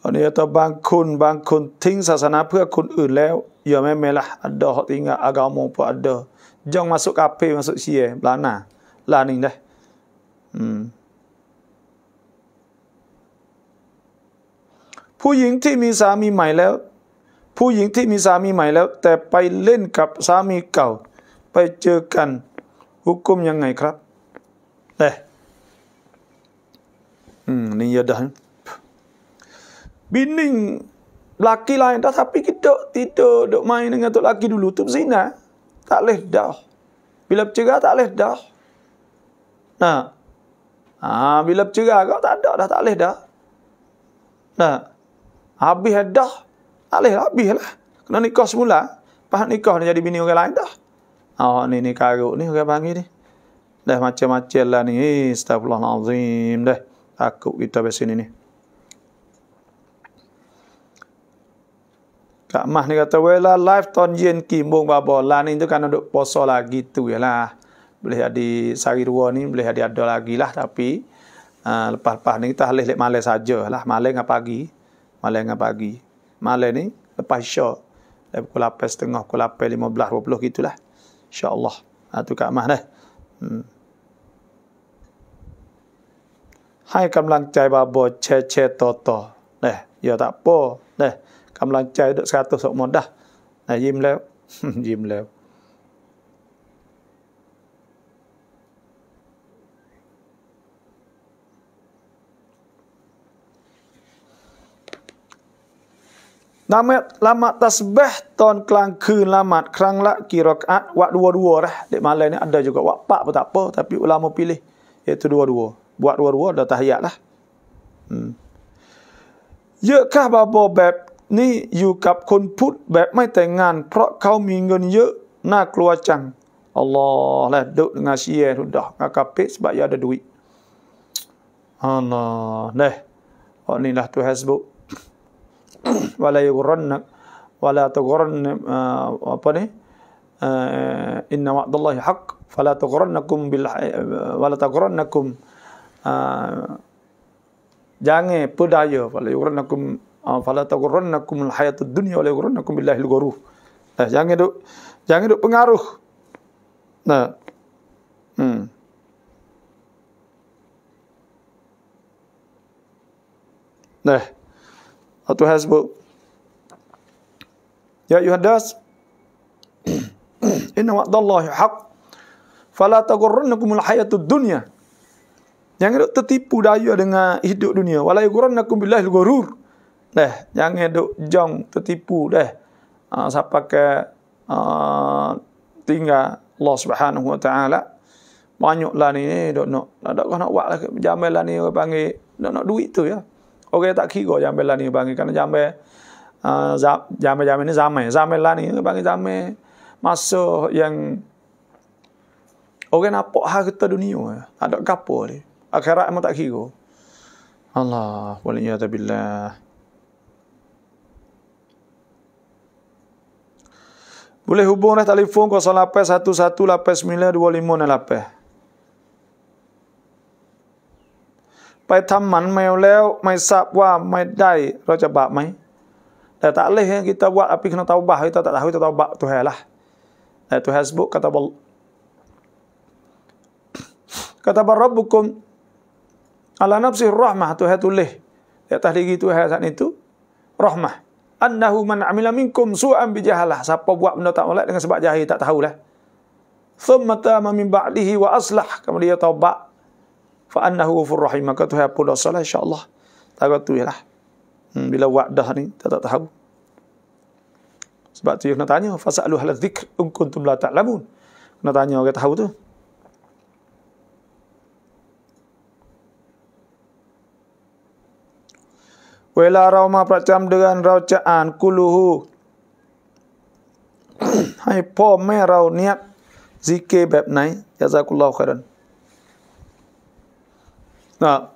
อันนี้ต่อบางคนบางคนทิ้งศาสนาเพื่อ คนอื่น แล้วยอมแม่เมล่ะอัดดอหติงะอากาวมงปออัดดอจงมาสุกอาเปมาสุกเชียลานาลานิงได้อืมผู้หญิงที่มีสามีใหม่แล้วผู้หญิงที่มีสามีใหม่แล้วแต่ไปเล่นกับสามีเก่าไปเจอกันฮุกกุมยังไงครับแต่อืมนี่ยดันบินนิ่งลักกี้ลายแต่ถ้าพี่กิดกติดกดกไม่นึงตัวลักกี้ดูลูทุบซินะตาเล็ดดาวบิลับเจอตาเล็ดดาวนะอ่าบิลับเจอก็ตาดาวตาเล็ดดาวนะอับบิเฮดดาว Alih lah, habis lah. Kena nikah semula. Pahak nikah ni jadi bini orang lain dah. Oh, ni ni karut ni orang panggil ni. Dah macam-macam lah ni. Eh, Astagfirullahaladzim dah. Takut kita dari sini ni. Kak Mah ni kata, Wala live ton jen kimbung babo. Lah ni tu kan duduk poso lagi tu je ya lah. Boleh jadi sehari dua ni, boleh jadi ada lagi lah. Tapi, uh, lepas-lepas ni kita halih-halih malih sajalah. Malih dengan pagi. Malih dengan pagi malam ni lepas syok lepas pukul 8 setengah pukul 8 15 20 gitulah insyaallah ha tu kat mah eh. dah hmm. hai kam lancai babo che che toto deh. ya tak apa deh. kam lancai duk 100 sok modah neh jim lew jim lew ดามะละมาตัสบะห์ตอนกลางคืนละหมาดครั้งละกี่รอกอัตวะดัวดัวนะเดมาเลยนี่ ada juga วะปะ pun tak apa tapi ulama pilih iaitu dua dua buat dua dua dah tahiyat lah hmm ya kah babo bab ni you kap kun put bab mai tengan เพราะเขามีเงินเยอะน่ากลัวจัง Allah lah duk dengan sia tu dah ngakapik sebab dia ada duit Allah deh oh ni lah tu Facebook wala yughrannak wala tughrann uh, apa ni uh, inna wa'dallahi haqq fala tughrannakum bil uh, wala tughrannakum uh, jangan pedaya wala yughrannakum uh, fala tughrannakum al hayatud dunya wala yughrannakum billahi al ghurur nah, jangan duk jangan duk pengaruh nah hmm Nah atau hasbuk. Ya Yuhadas, inna wa'dallahi haq, fala tagurrunakumul hayatul dunia, Jangan duk tertipu daya dengan hidup dunia. Wala yagurrunakum billahi gurur. Leh, jangan duk jong tertipu leh. Ah uh, siapa ke uh, tinggal Allah Subhanahu wa taala. Banyaklah ni duk nak nak nak buatlah jamelah ni panggil nak nak duit tu ya. Okey tak kira jambel lah ni panggil. Kerana jambel, uh, jambel-jambel ni zaman. Zaman lah ni panggil zaman. Masa yang okey orang nampak harta dunia. Tak ada kapal ni. Akhirat emang tak kira. Allah, waliyatabilah. Boleh hubung dah telefon 0811 9258. ไปทำหมันแมวแล้วไม่ทราบว่าไม่ได้เราจะบาปไหมแต่ตะเลห์กิตาวะอภิคณตาบะฮิตาตะฮิตาตาบะตัวเฮละแต่ตัวเฮสบุกกตาบลกตาบรับบุคุมอัลลอฮ์บซิรอห์มะตัวเฮตุเลแต่ตะลิกิตัวเฮสันนี้ตัวรอห์มะอันนั้นมันอามิลามิงคุมสู้อันบิจฮะละสับปะบวกมันตะมาเล่ด้วยสาเหตุจ่ายตะทาวละ ثم تام من بعده وأصلح كما ليه توبة fa annahu ghafur rahim maka tu hapo dosa lah insyaallah tak tu lah hmm, bila wadah ni tak, tak tahu sebab tu nak tanya fasalu hal dzikr in kuntum la ta'lamun kena tanya orang tahu tu Wela rauma pracam dengan raucaan kuluhu. Hai po me rau niat zikir bab nai. Jazakullahu khairan. Nah,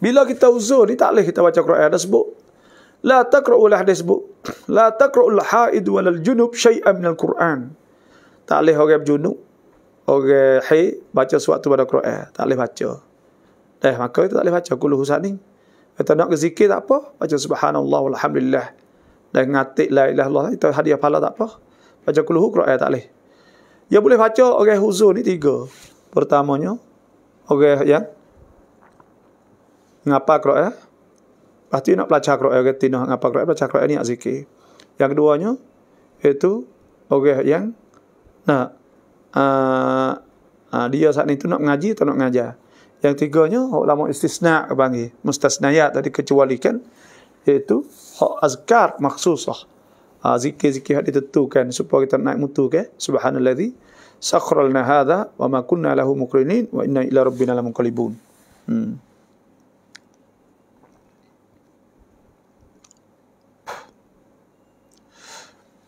bila kita uzur ni tak boleh kita baca Quran ada sebut. La taqra'u la hadis bu. La taqra'u al haid wal junub syai'an min al Quran. Tak boleh orang berjunub. Orang okay, baca suatu pada Quran, tak boleh baca. Eh, maka kita tak boleh baca kuluh husani. Kita nak ke zikir tak apa, baca subhanallah walhamdulillah. Dan ngatik la ilaha illallah, itu hadiah pahala tak apa. Baca kuluh Quran tak boleh. Yang boleh baca orang okay, huzur ni tiga. Pertamanya, orang okay, yang ngapa Quran? Eh? Pasti nak belajar Quran eh, ke tino ngapa Quran? Belajar Quran ni azki. Yang keduanya itu orang okay, yang nak uh, uh, dia saat itu nak ngaji atau nak ngajar. Yang tiganya ulama istisna bagi mustasnayat tadi kecuali kan itu hak azkar maksusah. Uh, ah, zikir hati yang kan supaya kita naik mutu ke di sakhralna hadha wa ma kunna lahu mukrinin wa inna ila rabbina lamunqalibun. Hmm.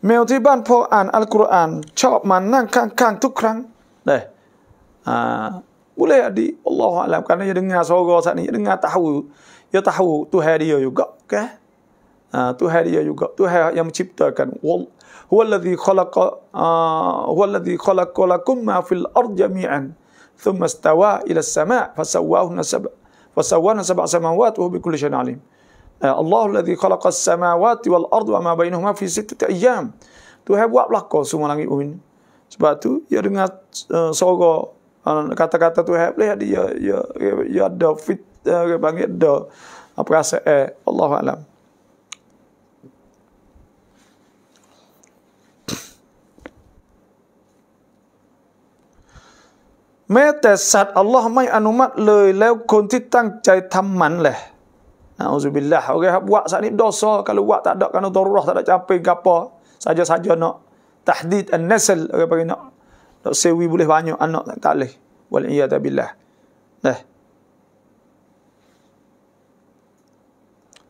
แมวที่บ้านพออ่านอัลกุรอานชอบมันนั่งข้างๆทุกครั้งเลยอ่าบุเลอดีอัลลอฮฺแล้วกันยังดึงงาโซกอสันยังดึงงาตะหูยังตะหูตัวแฮดีอยู่ก็แกอ่าตัวแฮดีอยู่ก็ตัวแฮยังชิบตัวกันวัลฮุวัลละดีขลักอ่าฮุวัลละดีขลักกลักุมมาฟิลอัร์จามีอัน ثم استوى إلى السماء فسواهن سبع فسواهن سبع سماوات وهو بكل شيء عليم Allah الذي خلق السماوات والأرض وما بينهما في ستة أيام. Tu hai buat belakang semua langit bumi. Sebab tu ya dengar uh, suara eh, kata-kata tu hai boleh dia ya ya ada fit uh, eh, bangit ada apa rasa eh Allah alam. Mete sat Allah mai anumat leh lew kunti tang jai taman leh. Na'udzubillah. Orang okay, buat saat ni dosa. Kalau buat tak ada kena darurah, tak ada capai ke Saja-saja nak tahdid an-nasl. Orang okay, panggil nak. Nak sewi boleh banyak anak tak boleh. Wal'iyatabilah. Dah. Eh.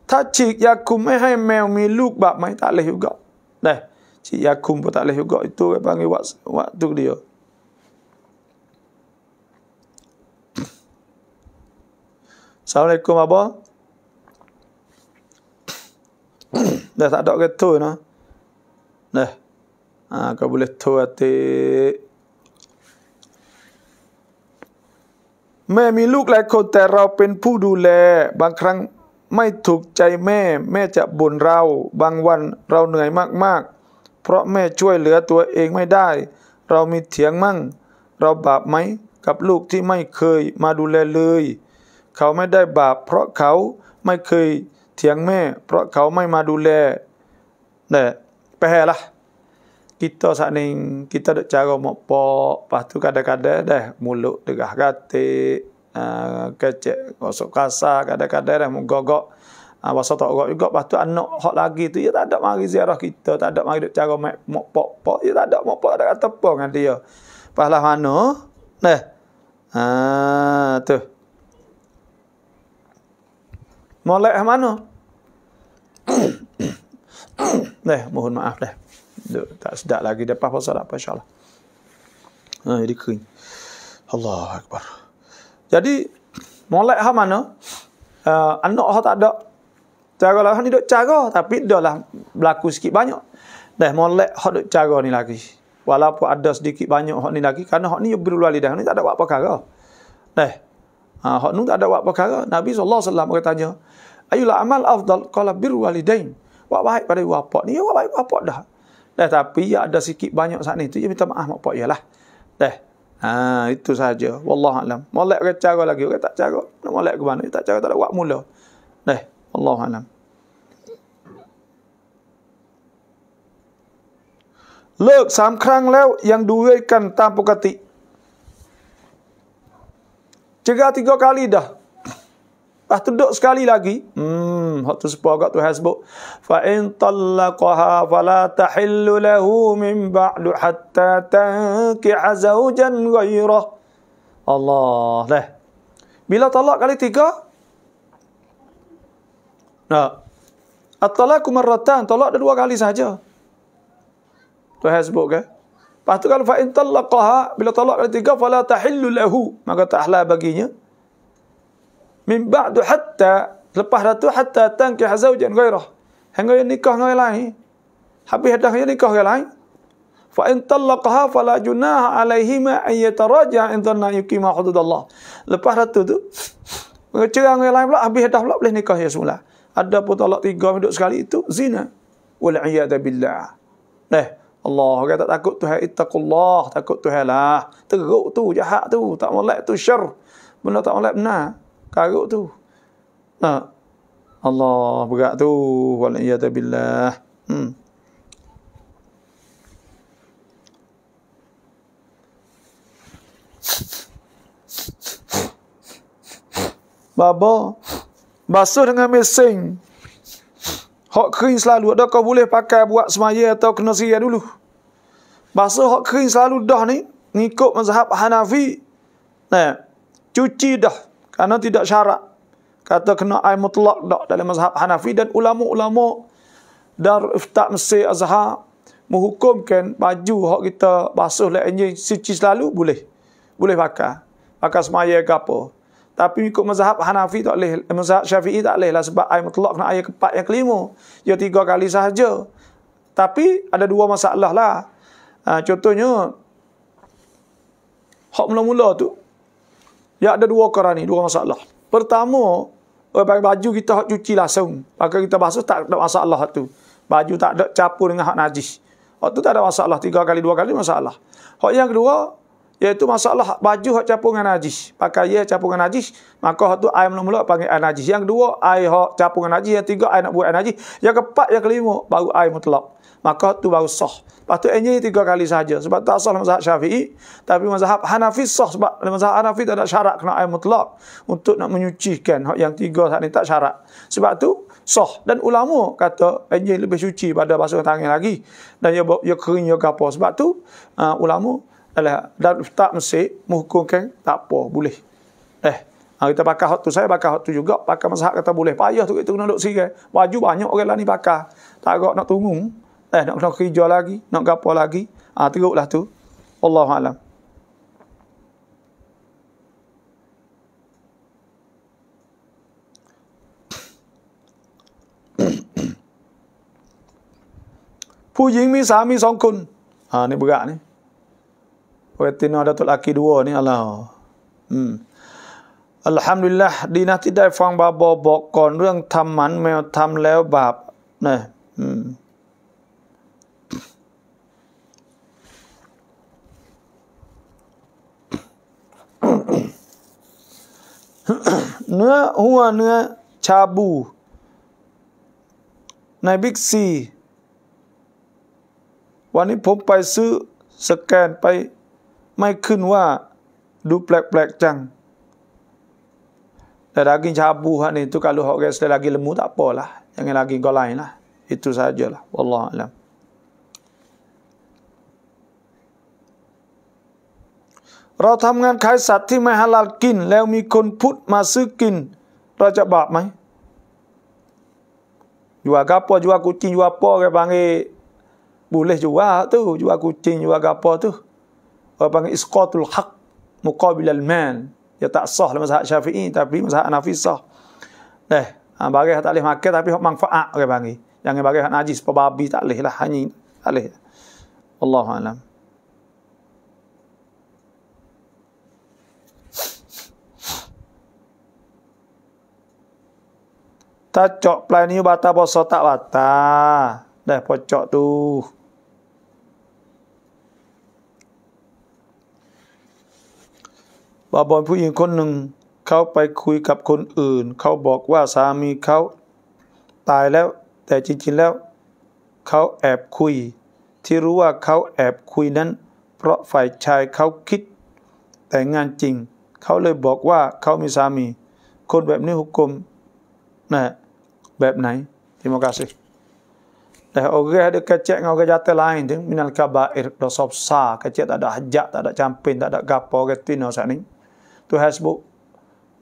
Tak cik Yakum eh hai eh, mel mi luk bab mai tak leh juga. Dah. Eh, cik Yakum pun tak leh juga itu orang panggil waktu dia. Assalamualaikum abah. Dah tak ada kereta dah. Dah. Ha, kau boleh tu a t i แม่มีลูกหลายคนแต่เราเป็นผู้ดูแลบางครั้งไม่ถูกใจแม่ แม่จะบ่นเราบางวันเราเหนื่อยมากๆ เพราะแม่ช่วยเหลือตัวเองไม่ได้ เรามีเถียงมั่ง เราบาปไหมกับลูกที่ไม่เคยมาดูแลเลย เขาไม่ได้บาปเพราะเขาไม่เคยเถียงแม่เพราะเขาไม่มาดูแลเนี่ยไปแห่ละกิตโตสักหนึ่งกิตโตจะก็มอปอปัตุกัดกัดเด้เด้มุลุดกะกัดเตะกระเจาะก็สกัสซากัดกัดเด้เด้มุกกอกอวสตอกก็ปัตุอันนอฮอกลากิตุยะตัดมากิเสียรอกิตโตตัดมากิจะก็มอปอปอยะตัดมอปอตัดกัดเตปองกันเดียวพะละฮานุเนี่ยอ่าตุ Molek mana? Dah, mohon maaf dah. Duh, tak sedap lagi depan pasal apa insyaAllah. Ha, jadi kering. Allah Akbar. Jadi, molek hal mana? Uh, anak hal tak ada. Cara lah, ni duk cara. Tapi dah lah berlaku sikit banyak. Dah, molek hal duk cara ni lagi. Walaupun ada sedikit banyak hal ni lagi. Kerana hal ni berulali dah. Ni tak ada buat perkara. Dah. Ha, hal ni tak ada buat perkara. Nabi SAW bertanya. tanya ayula amal afdal qala bir walidain wa baik pada ibu bapa ni wa ya, baik bapa dah dah tapi ya ada sikit banyak saat ni tu ya minta maaf mak pak ialah ya dah ha itu saja wallahu alam molek ke cara lagi ke tak cara nak molek ke mana tak cara tak ada buat mula dah wallahu alam dah. Lepas ah, tu duduk sekali lagi. Hmm, hak tu sepuh agak tu hasbuk. Fa in talaqaha fala tahillu lahu min ba'du hatta tankiha zawjan ghayrah. Allah leh. Bila talak kali tiga? Nah. At-talaku marratan, talak dah dua kali saja. Tu hasbuk ke? Eh. Lepas tu kalau fa in talaqaha bila talak kali tiga fala tahillu lahu, maka tak halal baginya min ba'du hatta lepas ratu hatta tangki hazaujan ghairah hang yang nikah dengan orang lain habis dah yang nikah dengan lain fa in talaqaha fala junah alaihima an yataraja in dhanna yuqima hududallah lepas ratu tu mengecerai dengan lain pula habis dah pula boleh nikah ya semula ada pun talak tiga hidup sekali itu zina wal iyada billah neh Allah kata takut Tuhan ittaqullah takut Tuhanlah teruk tu jahat tu tak molek tu syar benda tak molek benar karuk tu. Nah. Allah berat tu wal iyada billah. Hmm. Baba basuh dengan mesin. Hot kering selalu ada kau boleh pakai buat semaya atau kena siap dulu. Basuh hot kering selalu dah ni ngikut mazhab Hanafi. Nah, cuci dah. Karena tidak syarat. Kata kena ayat mutlak tak dalam mazhab Hanafi dan ulama-ulama dar iftak Mesir Azhar menghukumkan baju hak kita basuh lah enjin suci selalu boleh. Boleh pakai. Pakai semaya ke apa. Tapi ikut mazhab Hanafi tak boleh. Eh, mazhab Syafi'i tak boleh lah sebab ayat mutlak kena ayat keempat yang kelima. Ya tiga kali sahaja. Tapi ada dua masalah lah. Ha, contohnya, hak mula-mula tu, Ya ada dua perkara ni, dua masalah. Pertama, eh, pakai baju kita hak cuci langsung. Pakai kita basuh tak ada masalah tu. Baju tak ada campur dengan hak najis. Hak tu tak ada masalah tiga kali dua kali masalah. Hak yang kedua iaitu masalah baju hak campur dengan najis. Pakai ya campur dengan najis, maka hak tu air mula-mula panggil air najis. Yang kedua, air hak campur dengan najis, yang tiga air nak buat air najis. Yang keempat, yang kelima baru air mutlak maka tu baru sah. Patutnya tiga kali saja sebab tu asal mazhab Syafi'i tapi mazhab Hanafi sah sebab mazhab Hanafi tak ada syarat kena air mutlak untuk nak menyucikan yang tiga saat ni tak syarat. Sebab tu sah dan ulama kata ini lebih suci pada basuh tangan lagi dan ia ya ia ya kering ia ya apa sebab tu uh, ulama alah dan tak mesti menghukumkan tak apa boleh. Eh Ha, kita pakai hot tu saya pakai hot tu juga. Pakai mazhab kata boleh. Payah tu kita kena duduk sikit. Baju banyak orang lah ni pakai. Tak agak nak tunggu. Eh nak kena kerja lagi, nak gapo lagi. Ah ha, teruklah tu. Allahu alam. ผู้หญิงมีสามีสองคนอ่านี่บกะนี่เวทีนอดาตุลอากีดัวนี่อัลลอฮ์อืมอัลฮัมดุลิลละดีนะที่ได้ฟังบาบอบอกก่อนเรื่องทำหมันแมวทำแล้วบาปนะอืมเนื้อหัวเนื้อชาบู ในบิ๊กซีวันนี้ผมไปซื้อสแกนไป ไม่ขึ้นว่าดูแปลกๆจัง แต่ลากินชาบูฮะนี่ทุกการลูกเขาแกสเตลากินเลมูตะปอละยังไงลากินก็ไล่นะอิตุซาเจอละอัลลอฮฺอัลลอฮเราทำงานขายสัตว์ที่ไม่ฮาลาลกินแล้วมีคนพุทธมาซื้อกินเราจะบาปไหมอยู่ว่ากับพ่ออยู่ว่ากูจริงอยู่ว่าพ่อแกบางไอ้บุเลอยู่ว่าตู้อยู่ว่ากูจริงอยู่ว่ากับพ่อตู้แบางไอ้สกอตุลฮักมุกอบิลัลแมนอย่าตัดซอกเลยมาซะชาฟีอีแต่พี่มาซะอานาฟิซอกเลยบางไอ้ฮัตอะไรมาแก่แต่พี่มังฟะอ่ะแกบางไอ้ยังไงบางไอ้ฮันอาจิสปะบาบีตัดเลยละฮันยิงตัดเลยอัลลอฮฺอัลลัมถ้าเจาะปลายนิ้วบาตาบอสตะบาตาได้พอเจาะดูบาบอนผู้หญิงคนหนึ่งเขาไปคุยกับคนอื่น เขาบอกว่าสามีเขาตายแล้ว แต่จริงๆแล้ว เขาแอบคุย ที่รู้ว่าเขาแอบคุยนั้น เพราะฝ่ายชายเขาคิด แต่งงานจริง เขาเลยบอกว่าเขามีสามี คนแบบนี้หุกกลมนะ bab ni. Terima kasih. Dah orang ada kecek dengan orang jatuh lain tu. Minal kabair. Dosa sa, Kecek tak ada hajak. Tak ada campin, Tak ada gapa. Orang tu ni. ni. Tu hasbuk.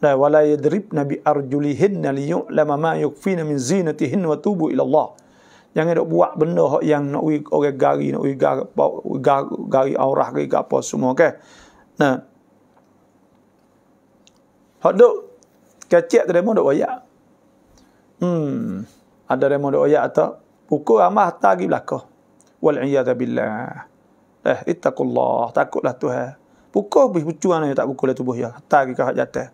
Dah. Wala yadrib nabi arjulihin liyuklama ma yukfina min zinatihin wa tubu ilallah. Jangan dok buat benda hok yang nak wi orang okay, gari nak wi gari, gari, aurah gari apa semua okey. Nah. Hok dok kecek tu demo dok wayak. Hmm. Ada remo doa ya atau pukul amah tagi belakoh. Wal iyad billah. Eh, ittaqullah, takutlah Tuhan. Pukul bis pucuan yang tak pukul tubuh ya. Tagi ke hak jatah.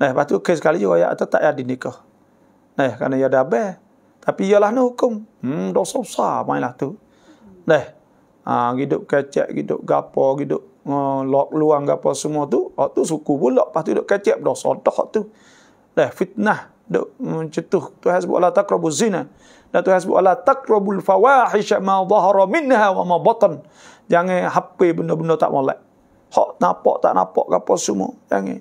Nah, eh, patu ke sekali juga ya atau tak eh, ada nikah. Nah, karena ya ada be. Tapi ialah nu hukum. Hmm, dosa besar mainlah tu. Nah. Eh, ha, hidup kecek, hidup gapo, hidup uh, ha, lok luang gapo semua tu, Oh tu suku pula patu hidup kecek dosa dah tu. Nah, fitnah duk mencetuh Tuhan sebut Allah taqrabu zina dan Tuhan sebut Allah taqrabul fawahisha ma dhahara minha wa ma batan jangan hape benda-benda tak molek hak nampak tak nampak ke apa semua jangan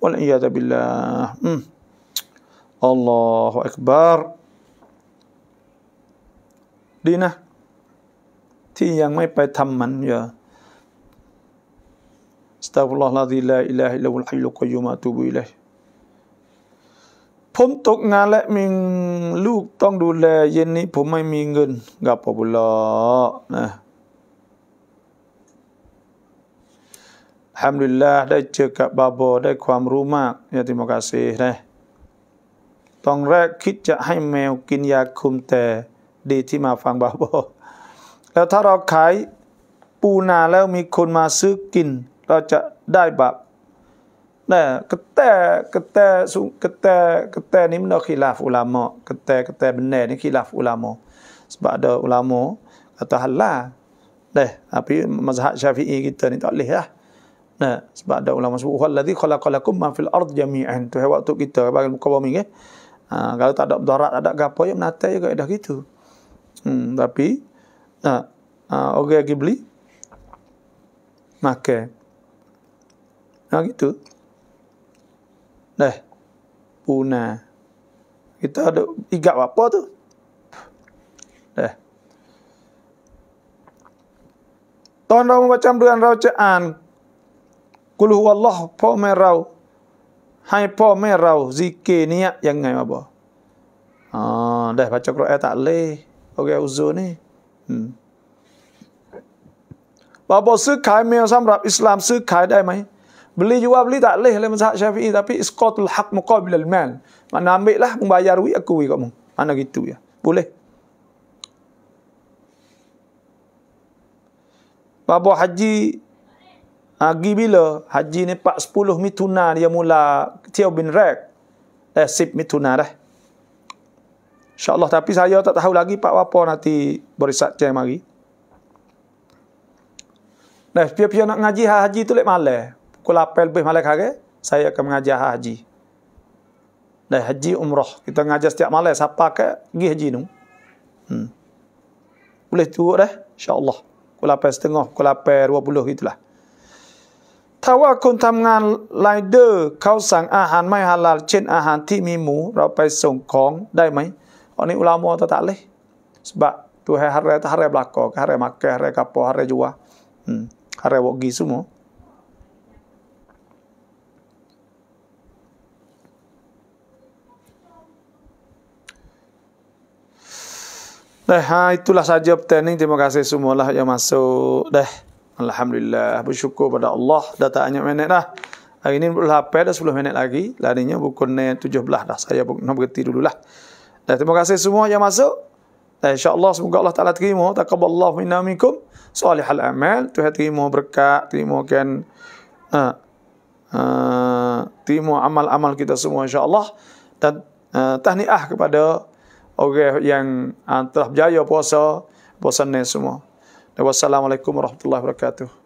wal iyad billah hmm. Allahu akbar dina ที่ยังไม่ไปทำมันอย่าสตาฟุลลอฮ์ลาดีลาอิลาฮิลลัลฮิลุกอยุมาตูบุอิลาฮ์ผมตกงานและมีลูกต้องดูแลเย็นนี้ผมไม่มีเงินกับปบุลอนะฮัมดุลิลละได้เจอกับบาบอได้ความรู้มากยาติมกาซีนะตอนแรกคิดจะให้แมวกินยาคุมแต่ดีที่มาฟังบาบอแล้วถ้าเราขายปูนาแล้วมีคนมาซื้อกินเราจะได้บาป Nah, kata kata kata kata ni benda khilaf ulama, kata kata benar ni khilaf ulama. Sebab ada ulama kata halal. Dah, tapi mazhab Syafi'i kita ni tak boleh lah. Nah, sebab ada ulama sebut wallazi khalaqalakum ma fil ard jami'an. Tu hewan tu kita bagi muka bumi ke. Ha, kalau tak ada darat, tak ada gapo ya menata juga dah gitu. Hmm, tapi nah, ha, orang okay, pergi makan. Nah, ha, gitu. Dah. Puna. Kita ada tiga apa tu? Dah. Tuan rau macam dengan rau cean. Kuluh Allah pa merau. Hai pa merau zikir niat yang ngai apa? Ah, ha, dah baca Quran tak leh. Okey uzur ni. Hmm. Bapa sekai mai sama Islam sekai dai mai? Beli jual beli tak leh oleh mazhab Syafi'i tapi isqatul hak muqabil al mal. Mana ambil lah membayar wi aku wi kamu. Mana gitu ya. Boleh. Bapa haji Agi ha, bila haji ni pak sepuluh mituna dia mula Tiaw bin Rek. Eh, sip mituna dah. InsyaAllah tapi saya tak tahu lagi Pak apa nanti berisak cek mari. Nah, pihak-pihak nak ngaji haji tu lek malah kula apel lebih malam hari saya akan mengajar haji dan haji umrah kita mengajar setiap malam siapa ke pergi haji ni hmm. boleh tu dah insyaAllah kula apel setengah kula apel dua puluh itulah Tawa kun tamngan lider kau sang ahan mai halal cin ahan ti mimu rau pai song kong dai mai oni oh, ulama ta tak leh sebab tu hai harai ta harai belako ke harai makke harai kapo harai jua hmm harai wogi semua Eh, ha, itulah saja pertanding. Terima kasih semua lah yang masuk. Dah. Alhamdulillah. Bersyukur pada Allah. Dah tak banyak minit dah. Hari ini pukul 8 dah 10 minit lagi. Larinya pukul 17 dah. Saya pun nak berhenti lah. Dah, terima kasih semua yang masuk. Dah, InsyaAllah semoga Allah Ta'ala terima. Taqaballahu minna minkum. Soalih hal amal Tuhan terima berkat. Terima kan. Uh, uh, terima amal-amal kita semua insyaAllah. Dan uh, tahniah kepada orang yang uh, telah berjaya puasa puasa ni semua. Wassalamualaikum warahmatullahi wabarakatuh.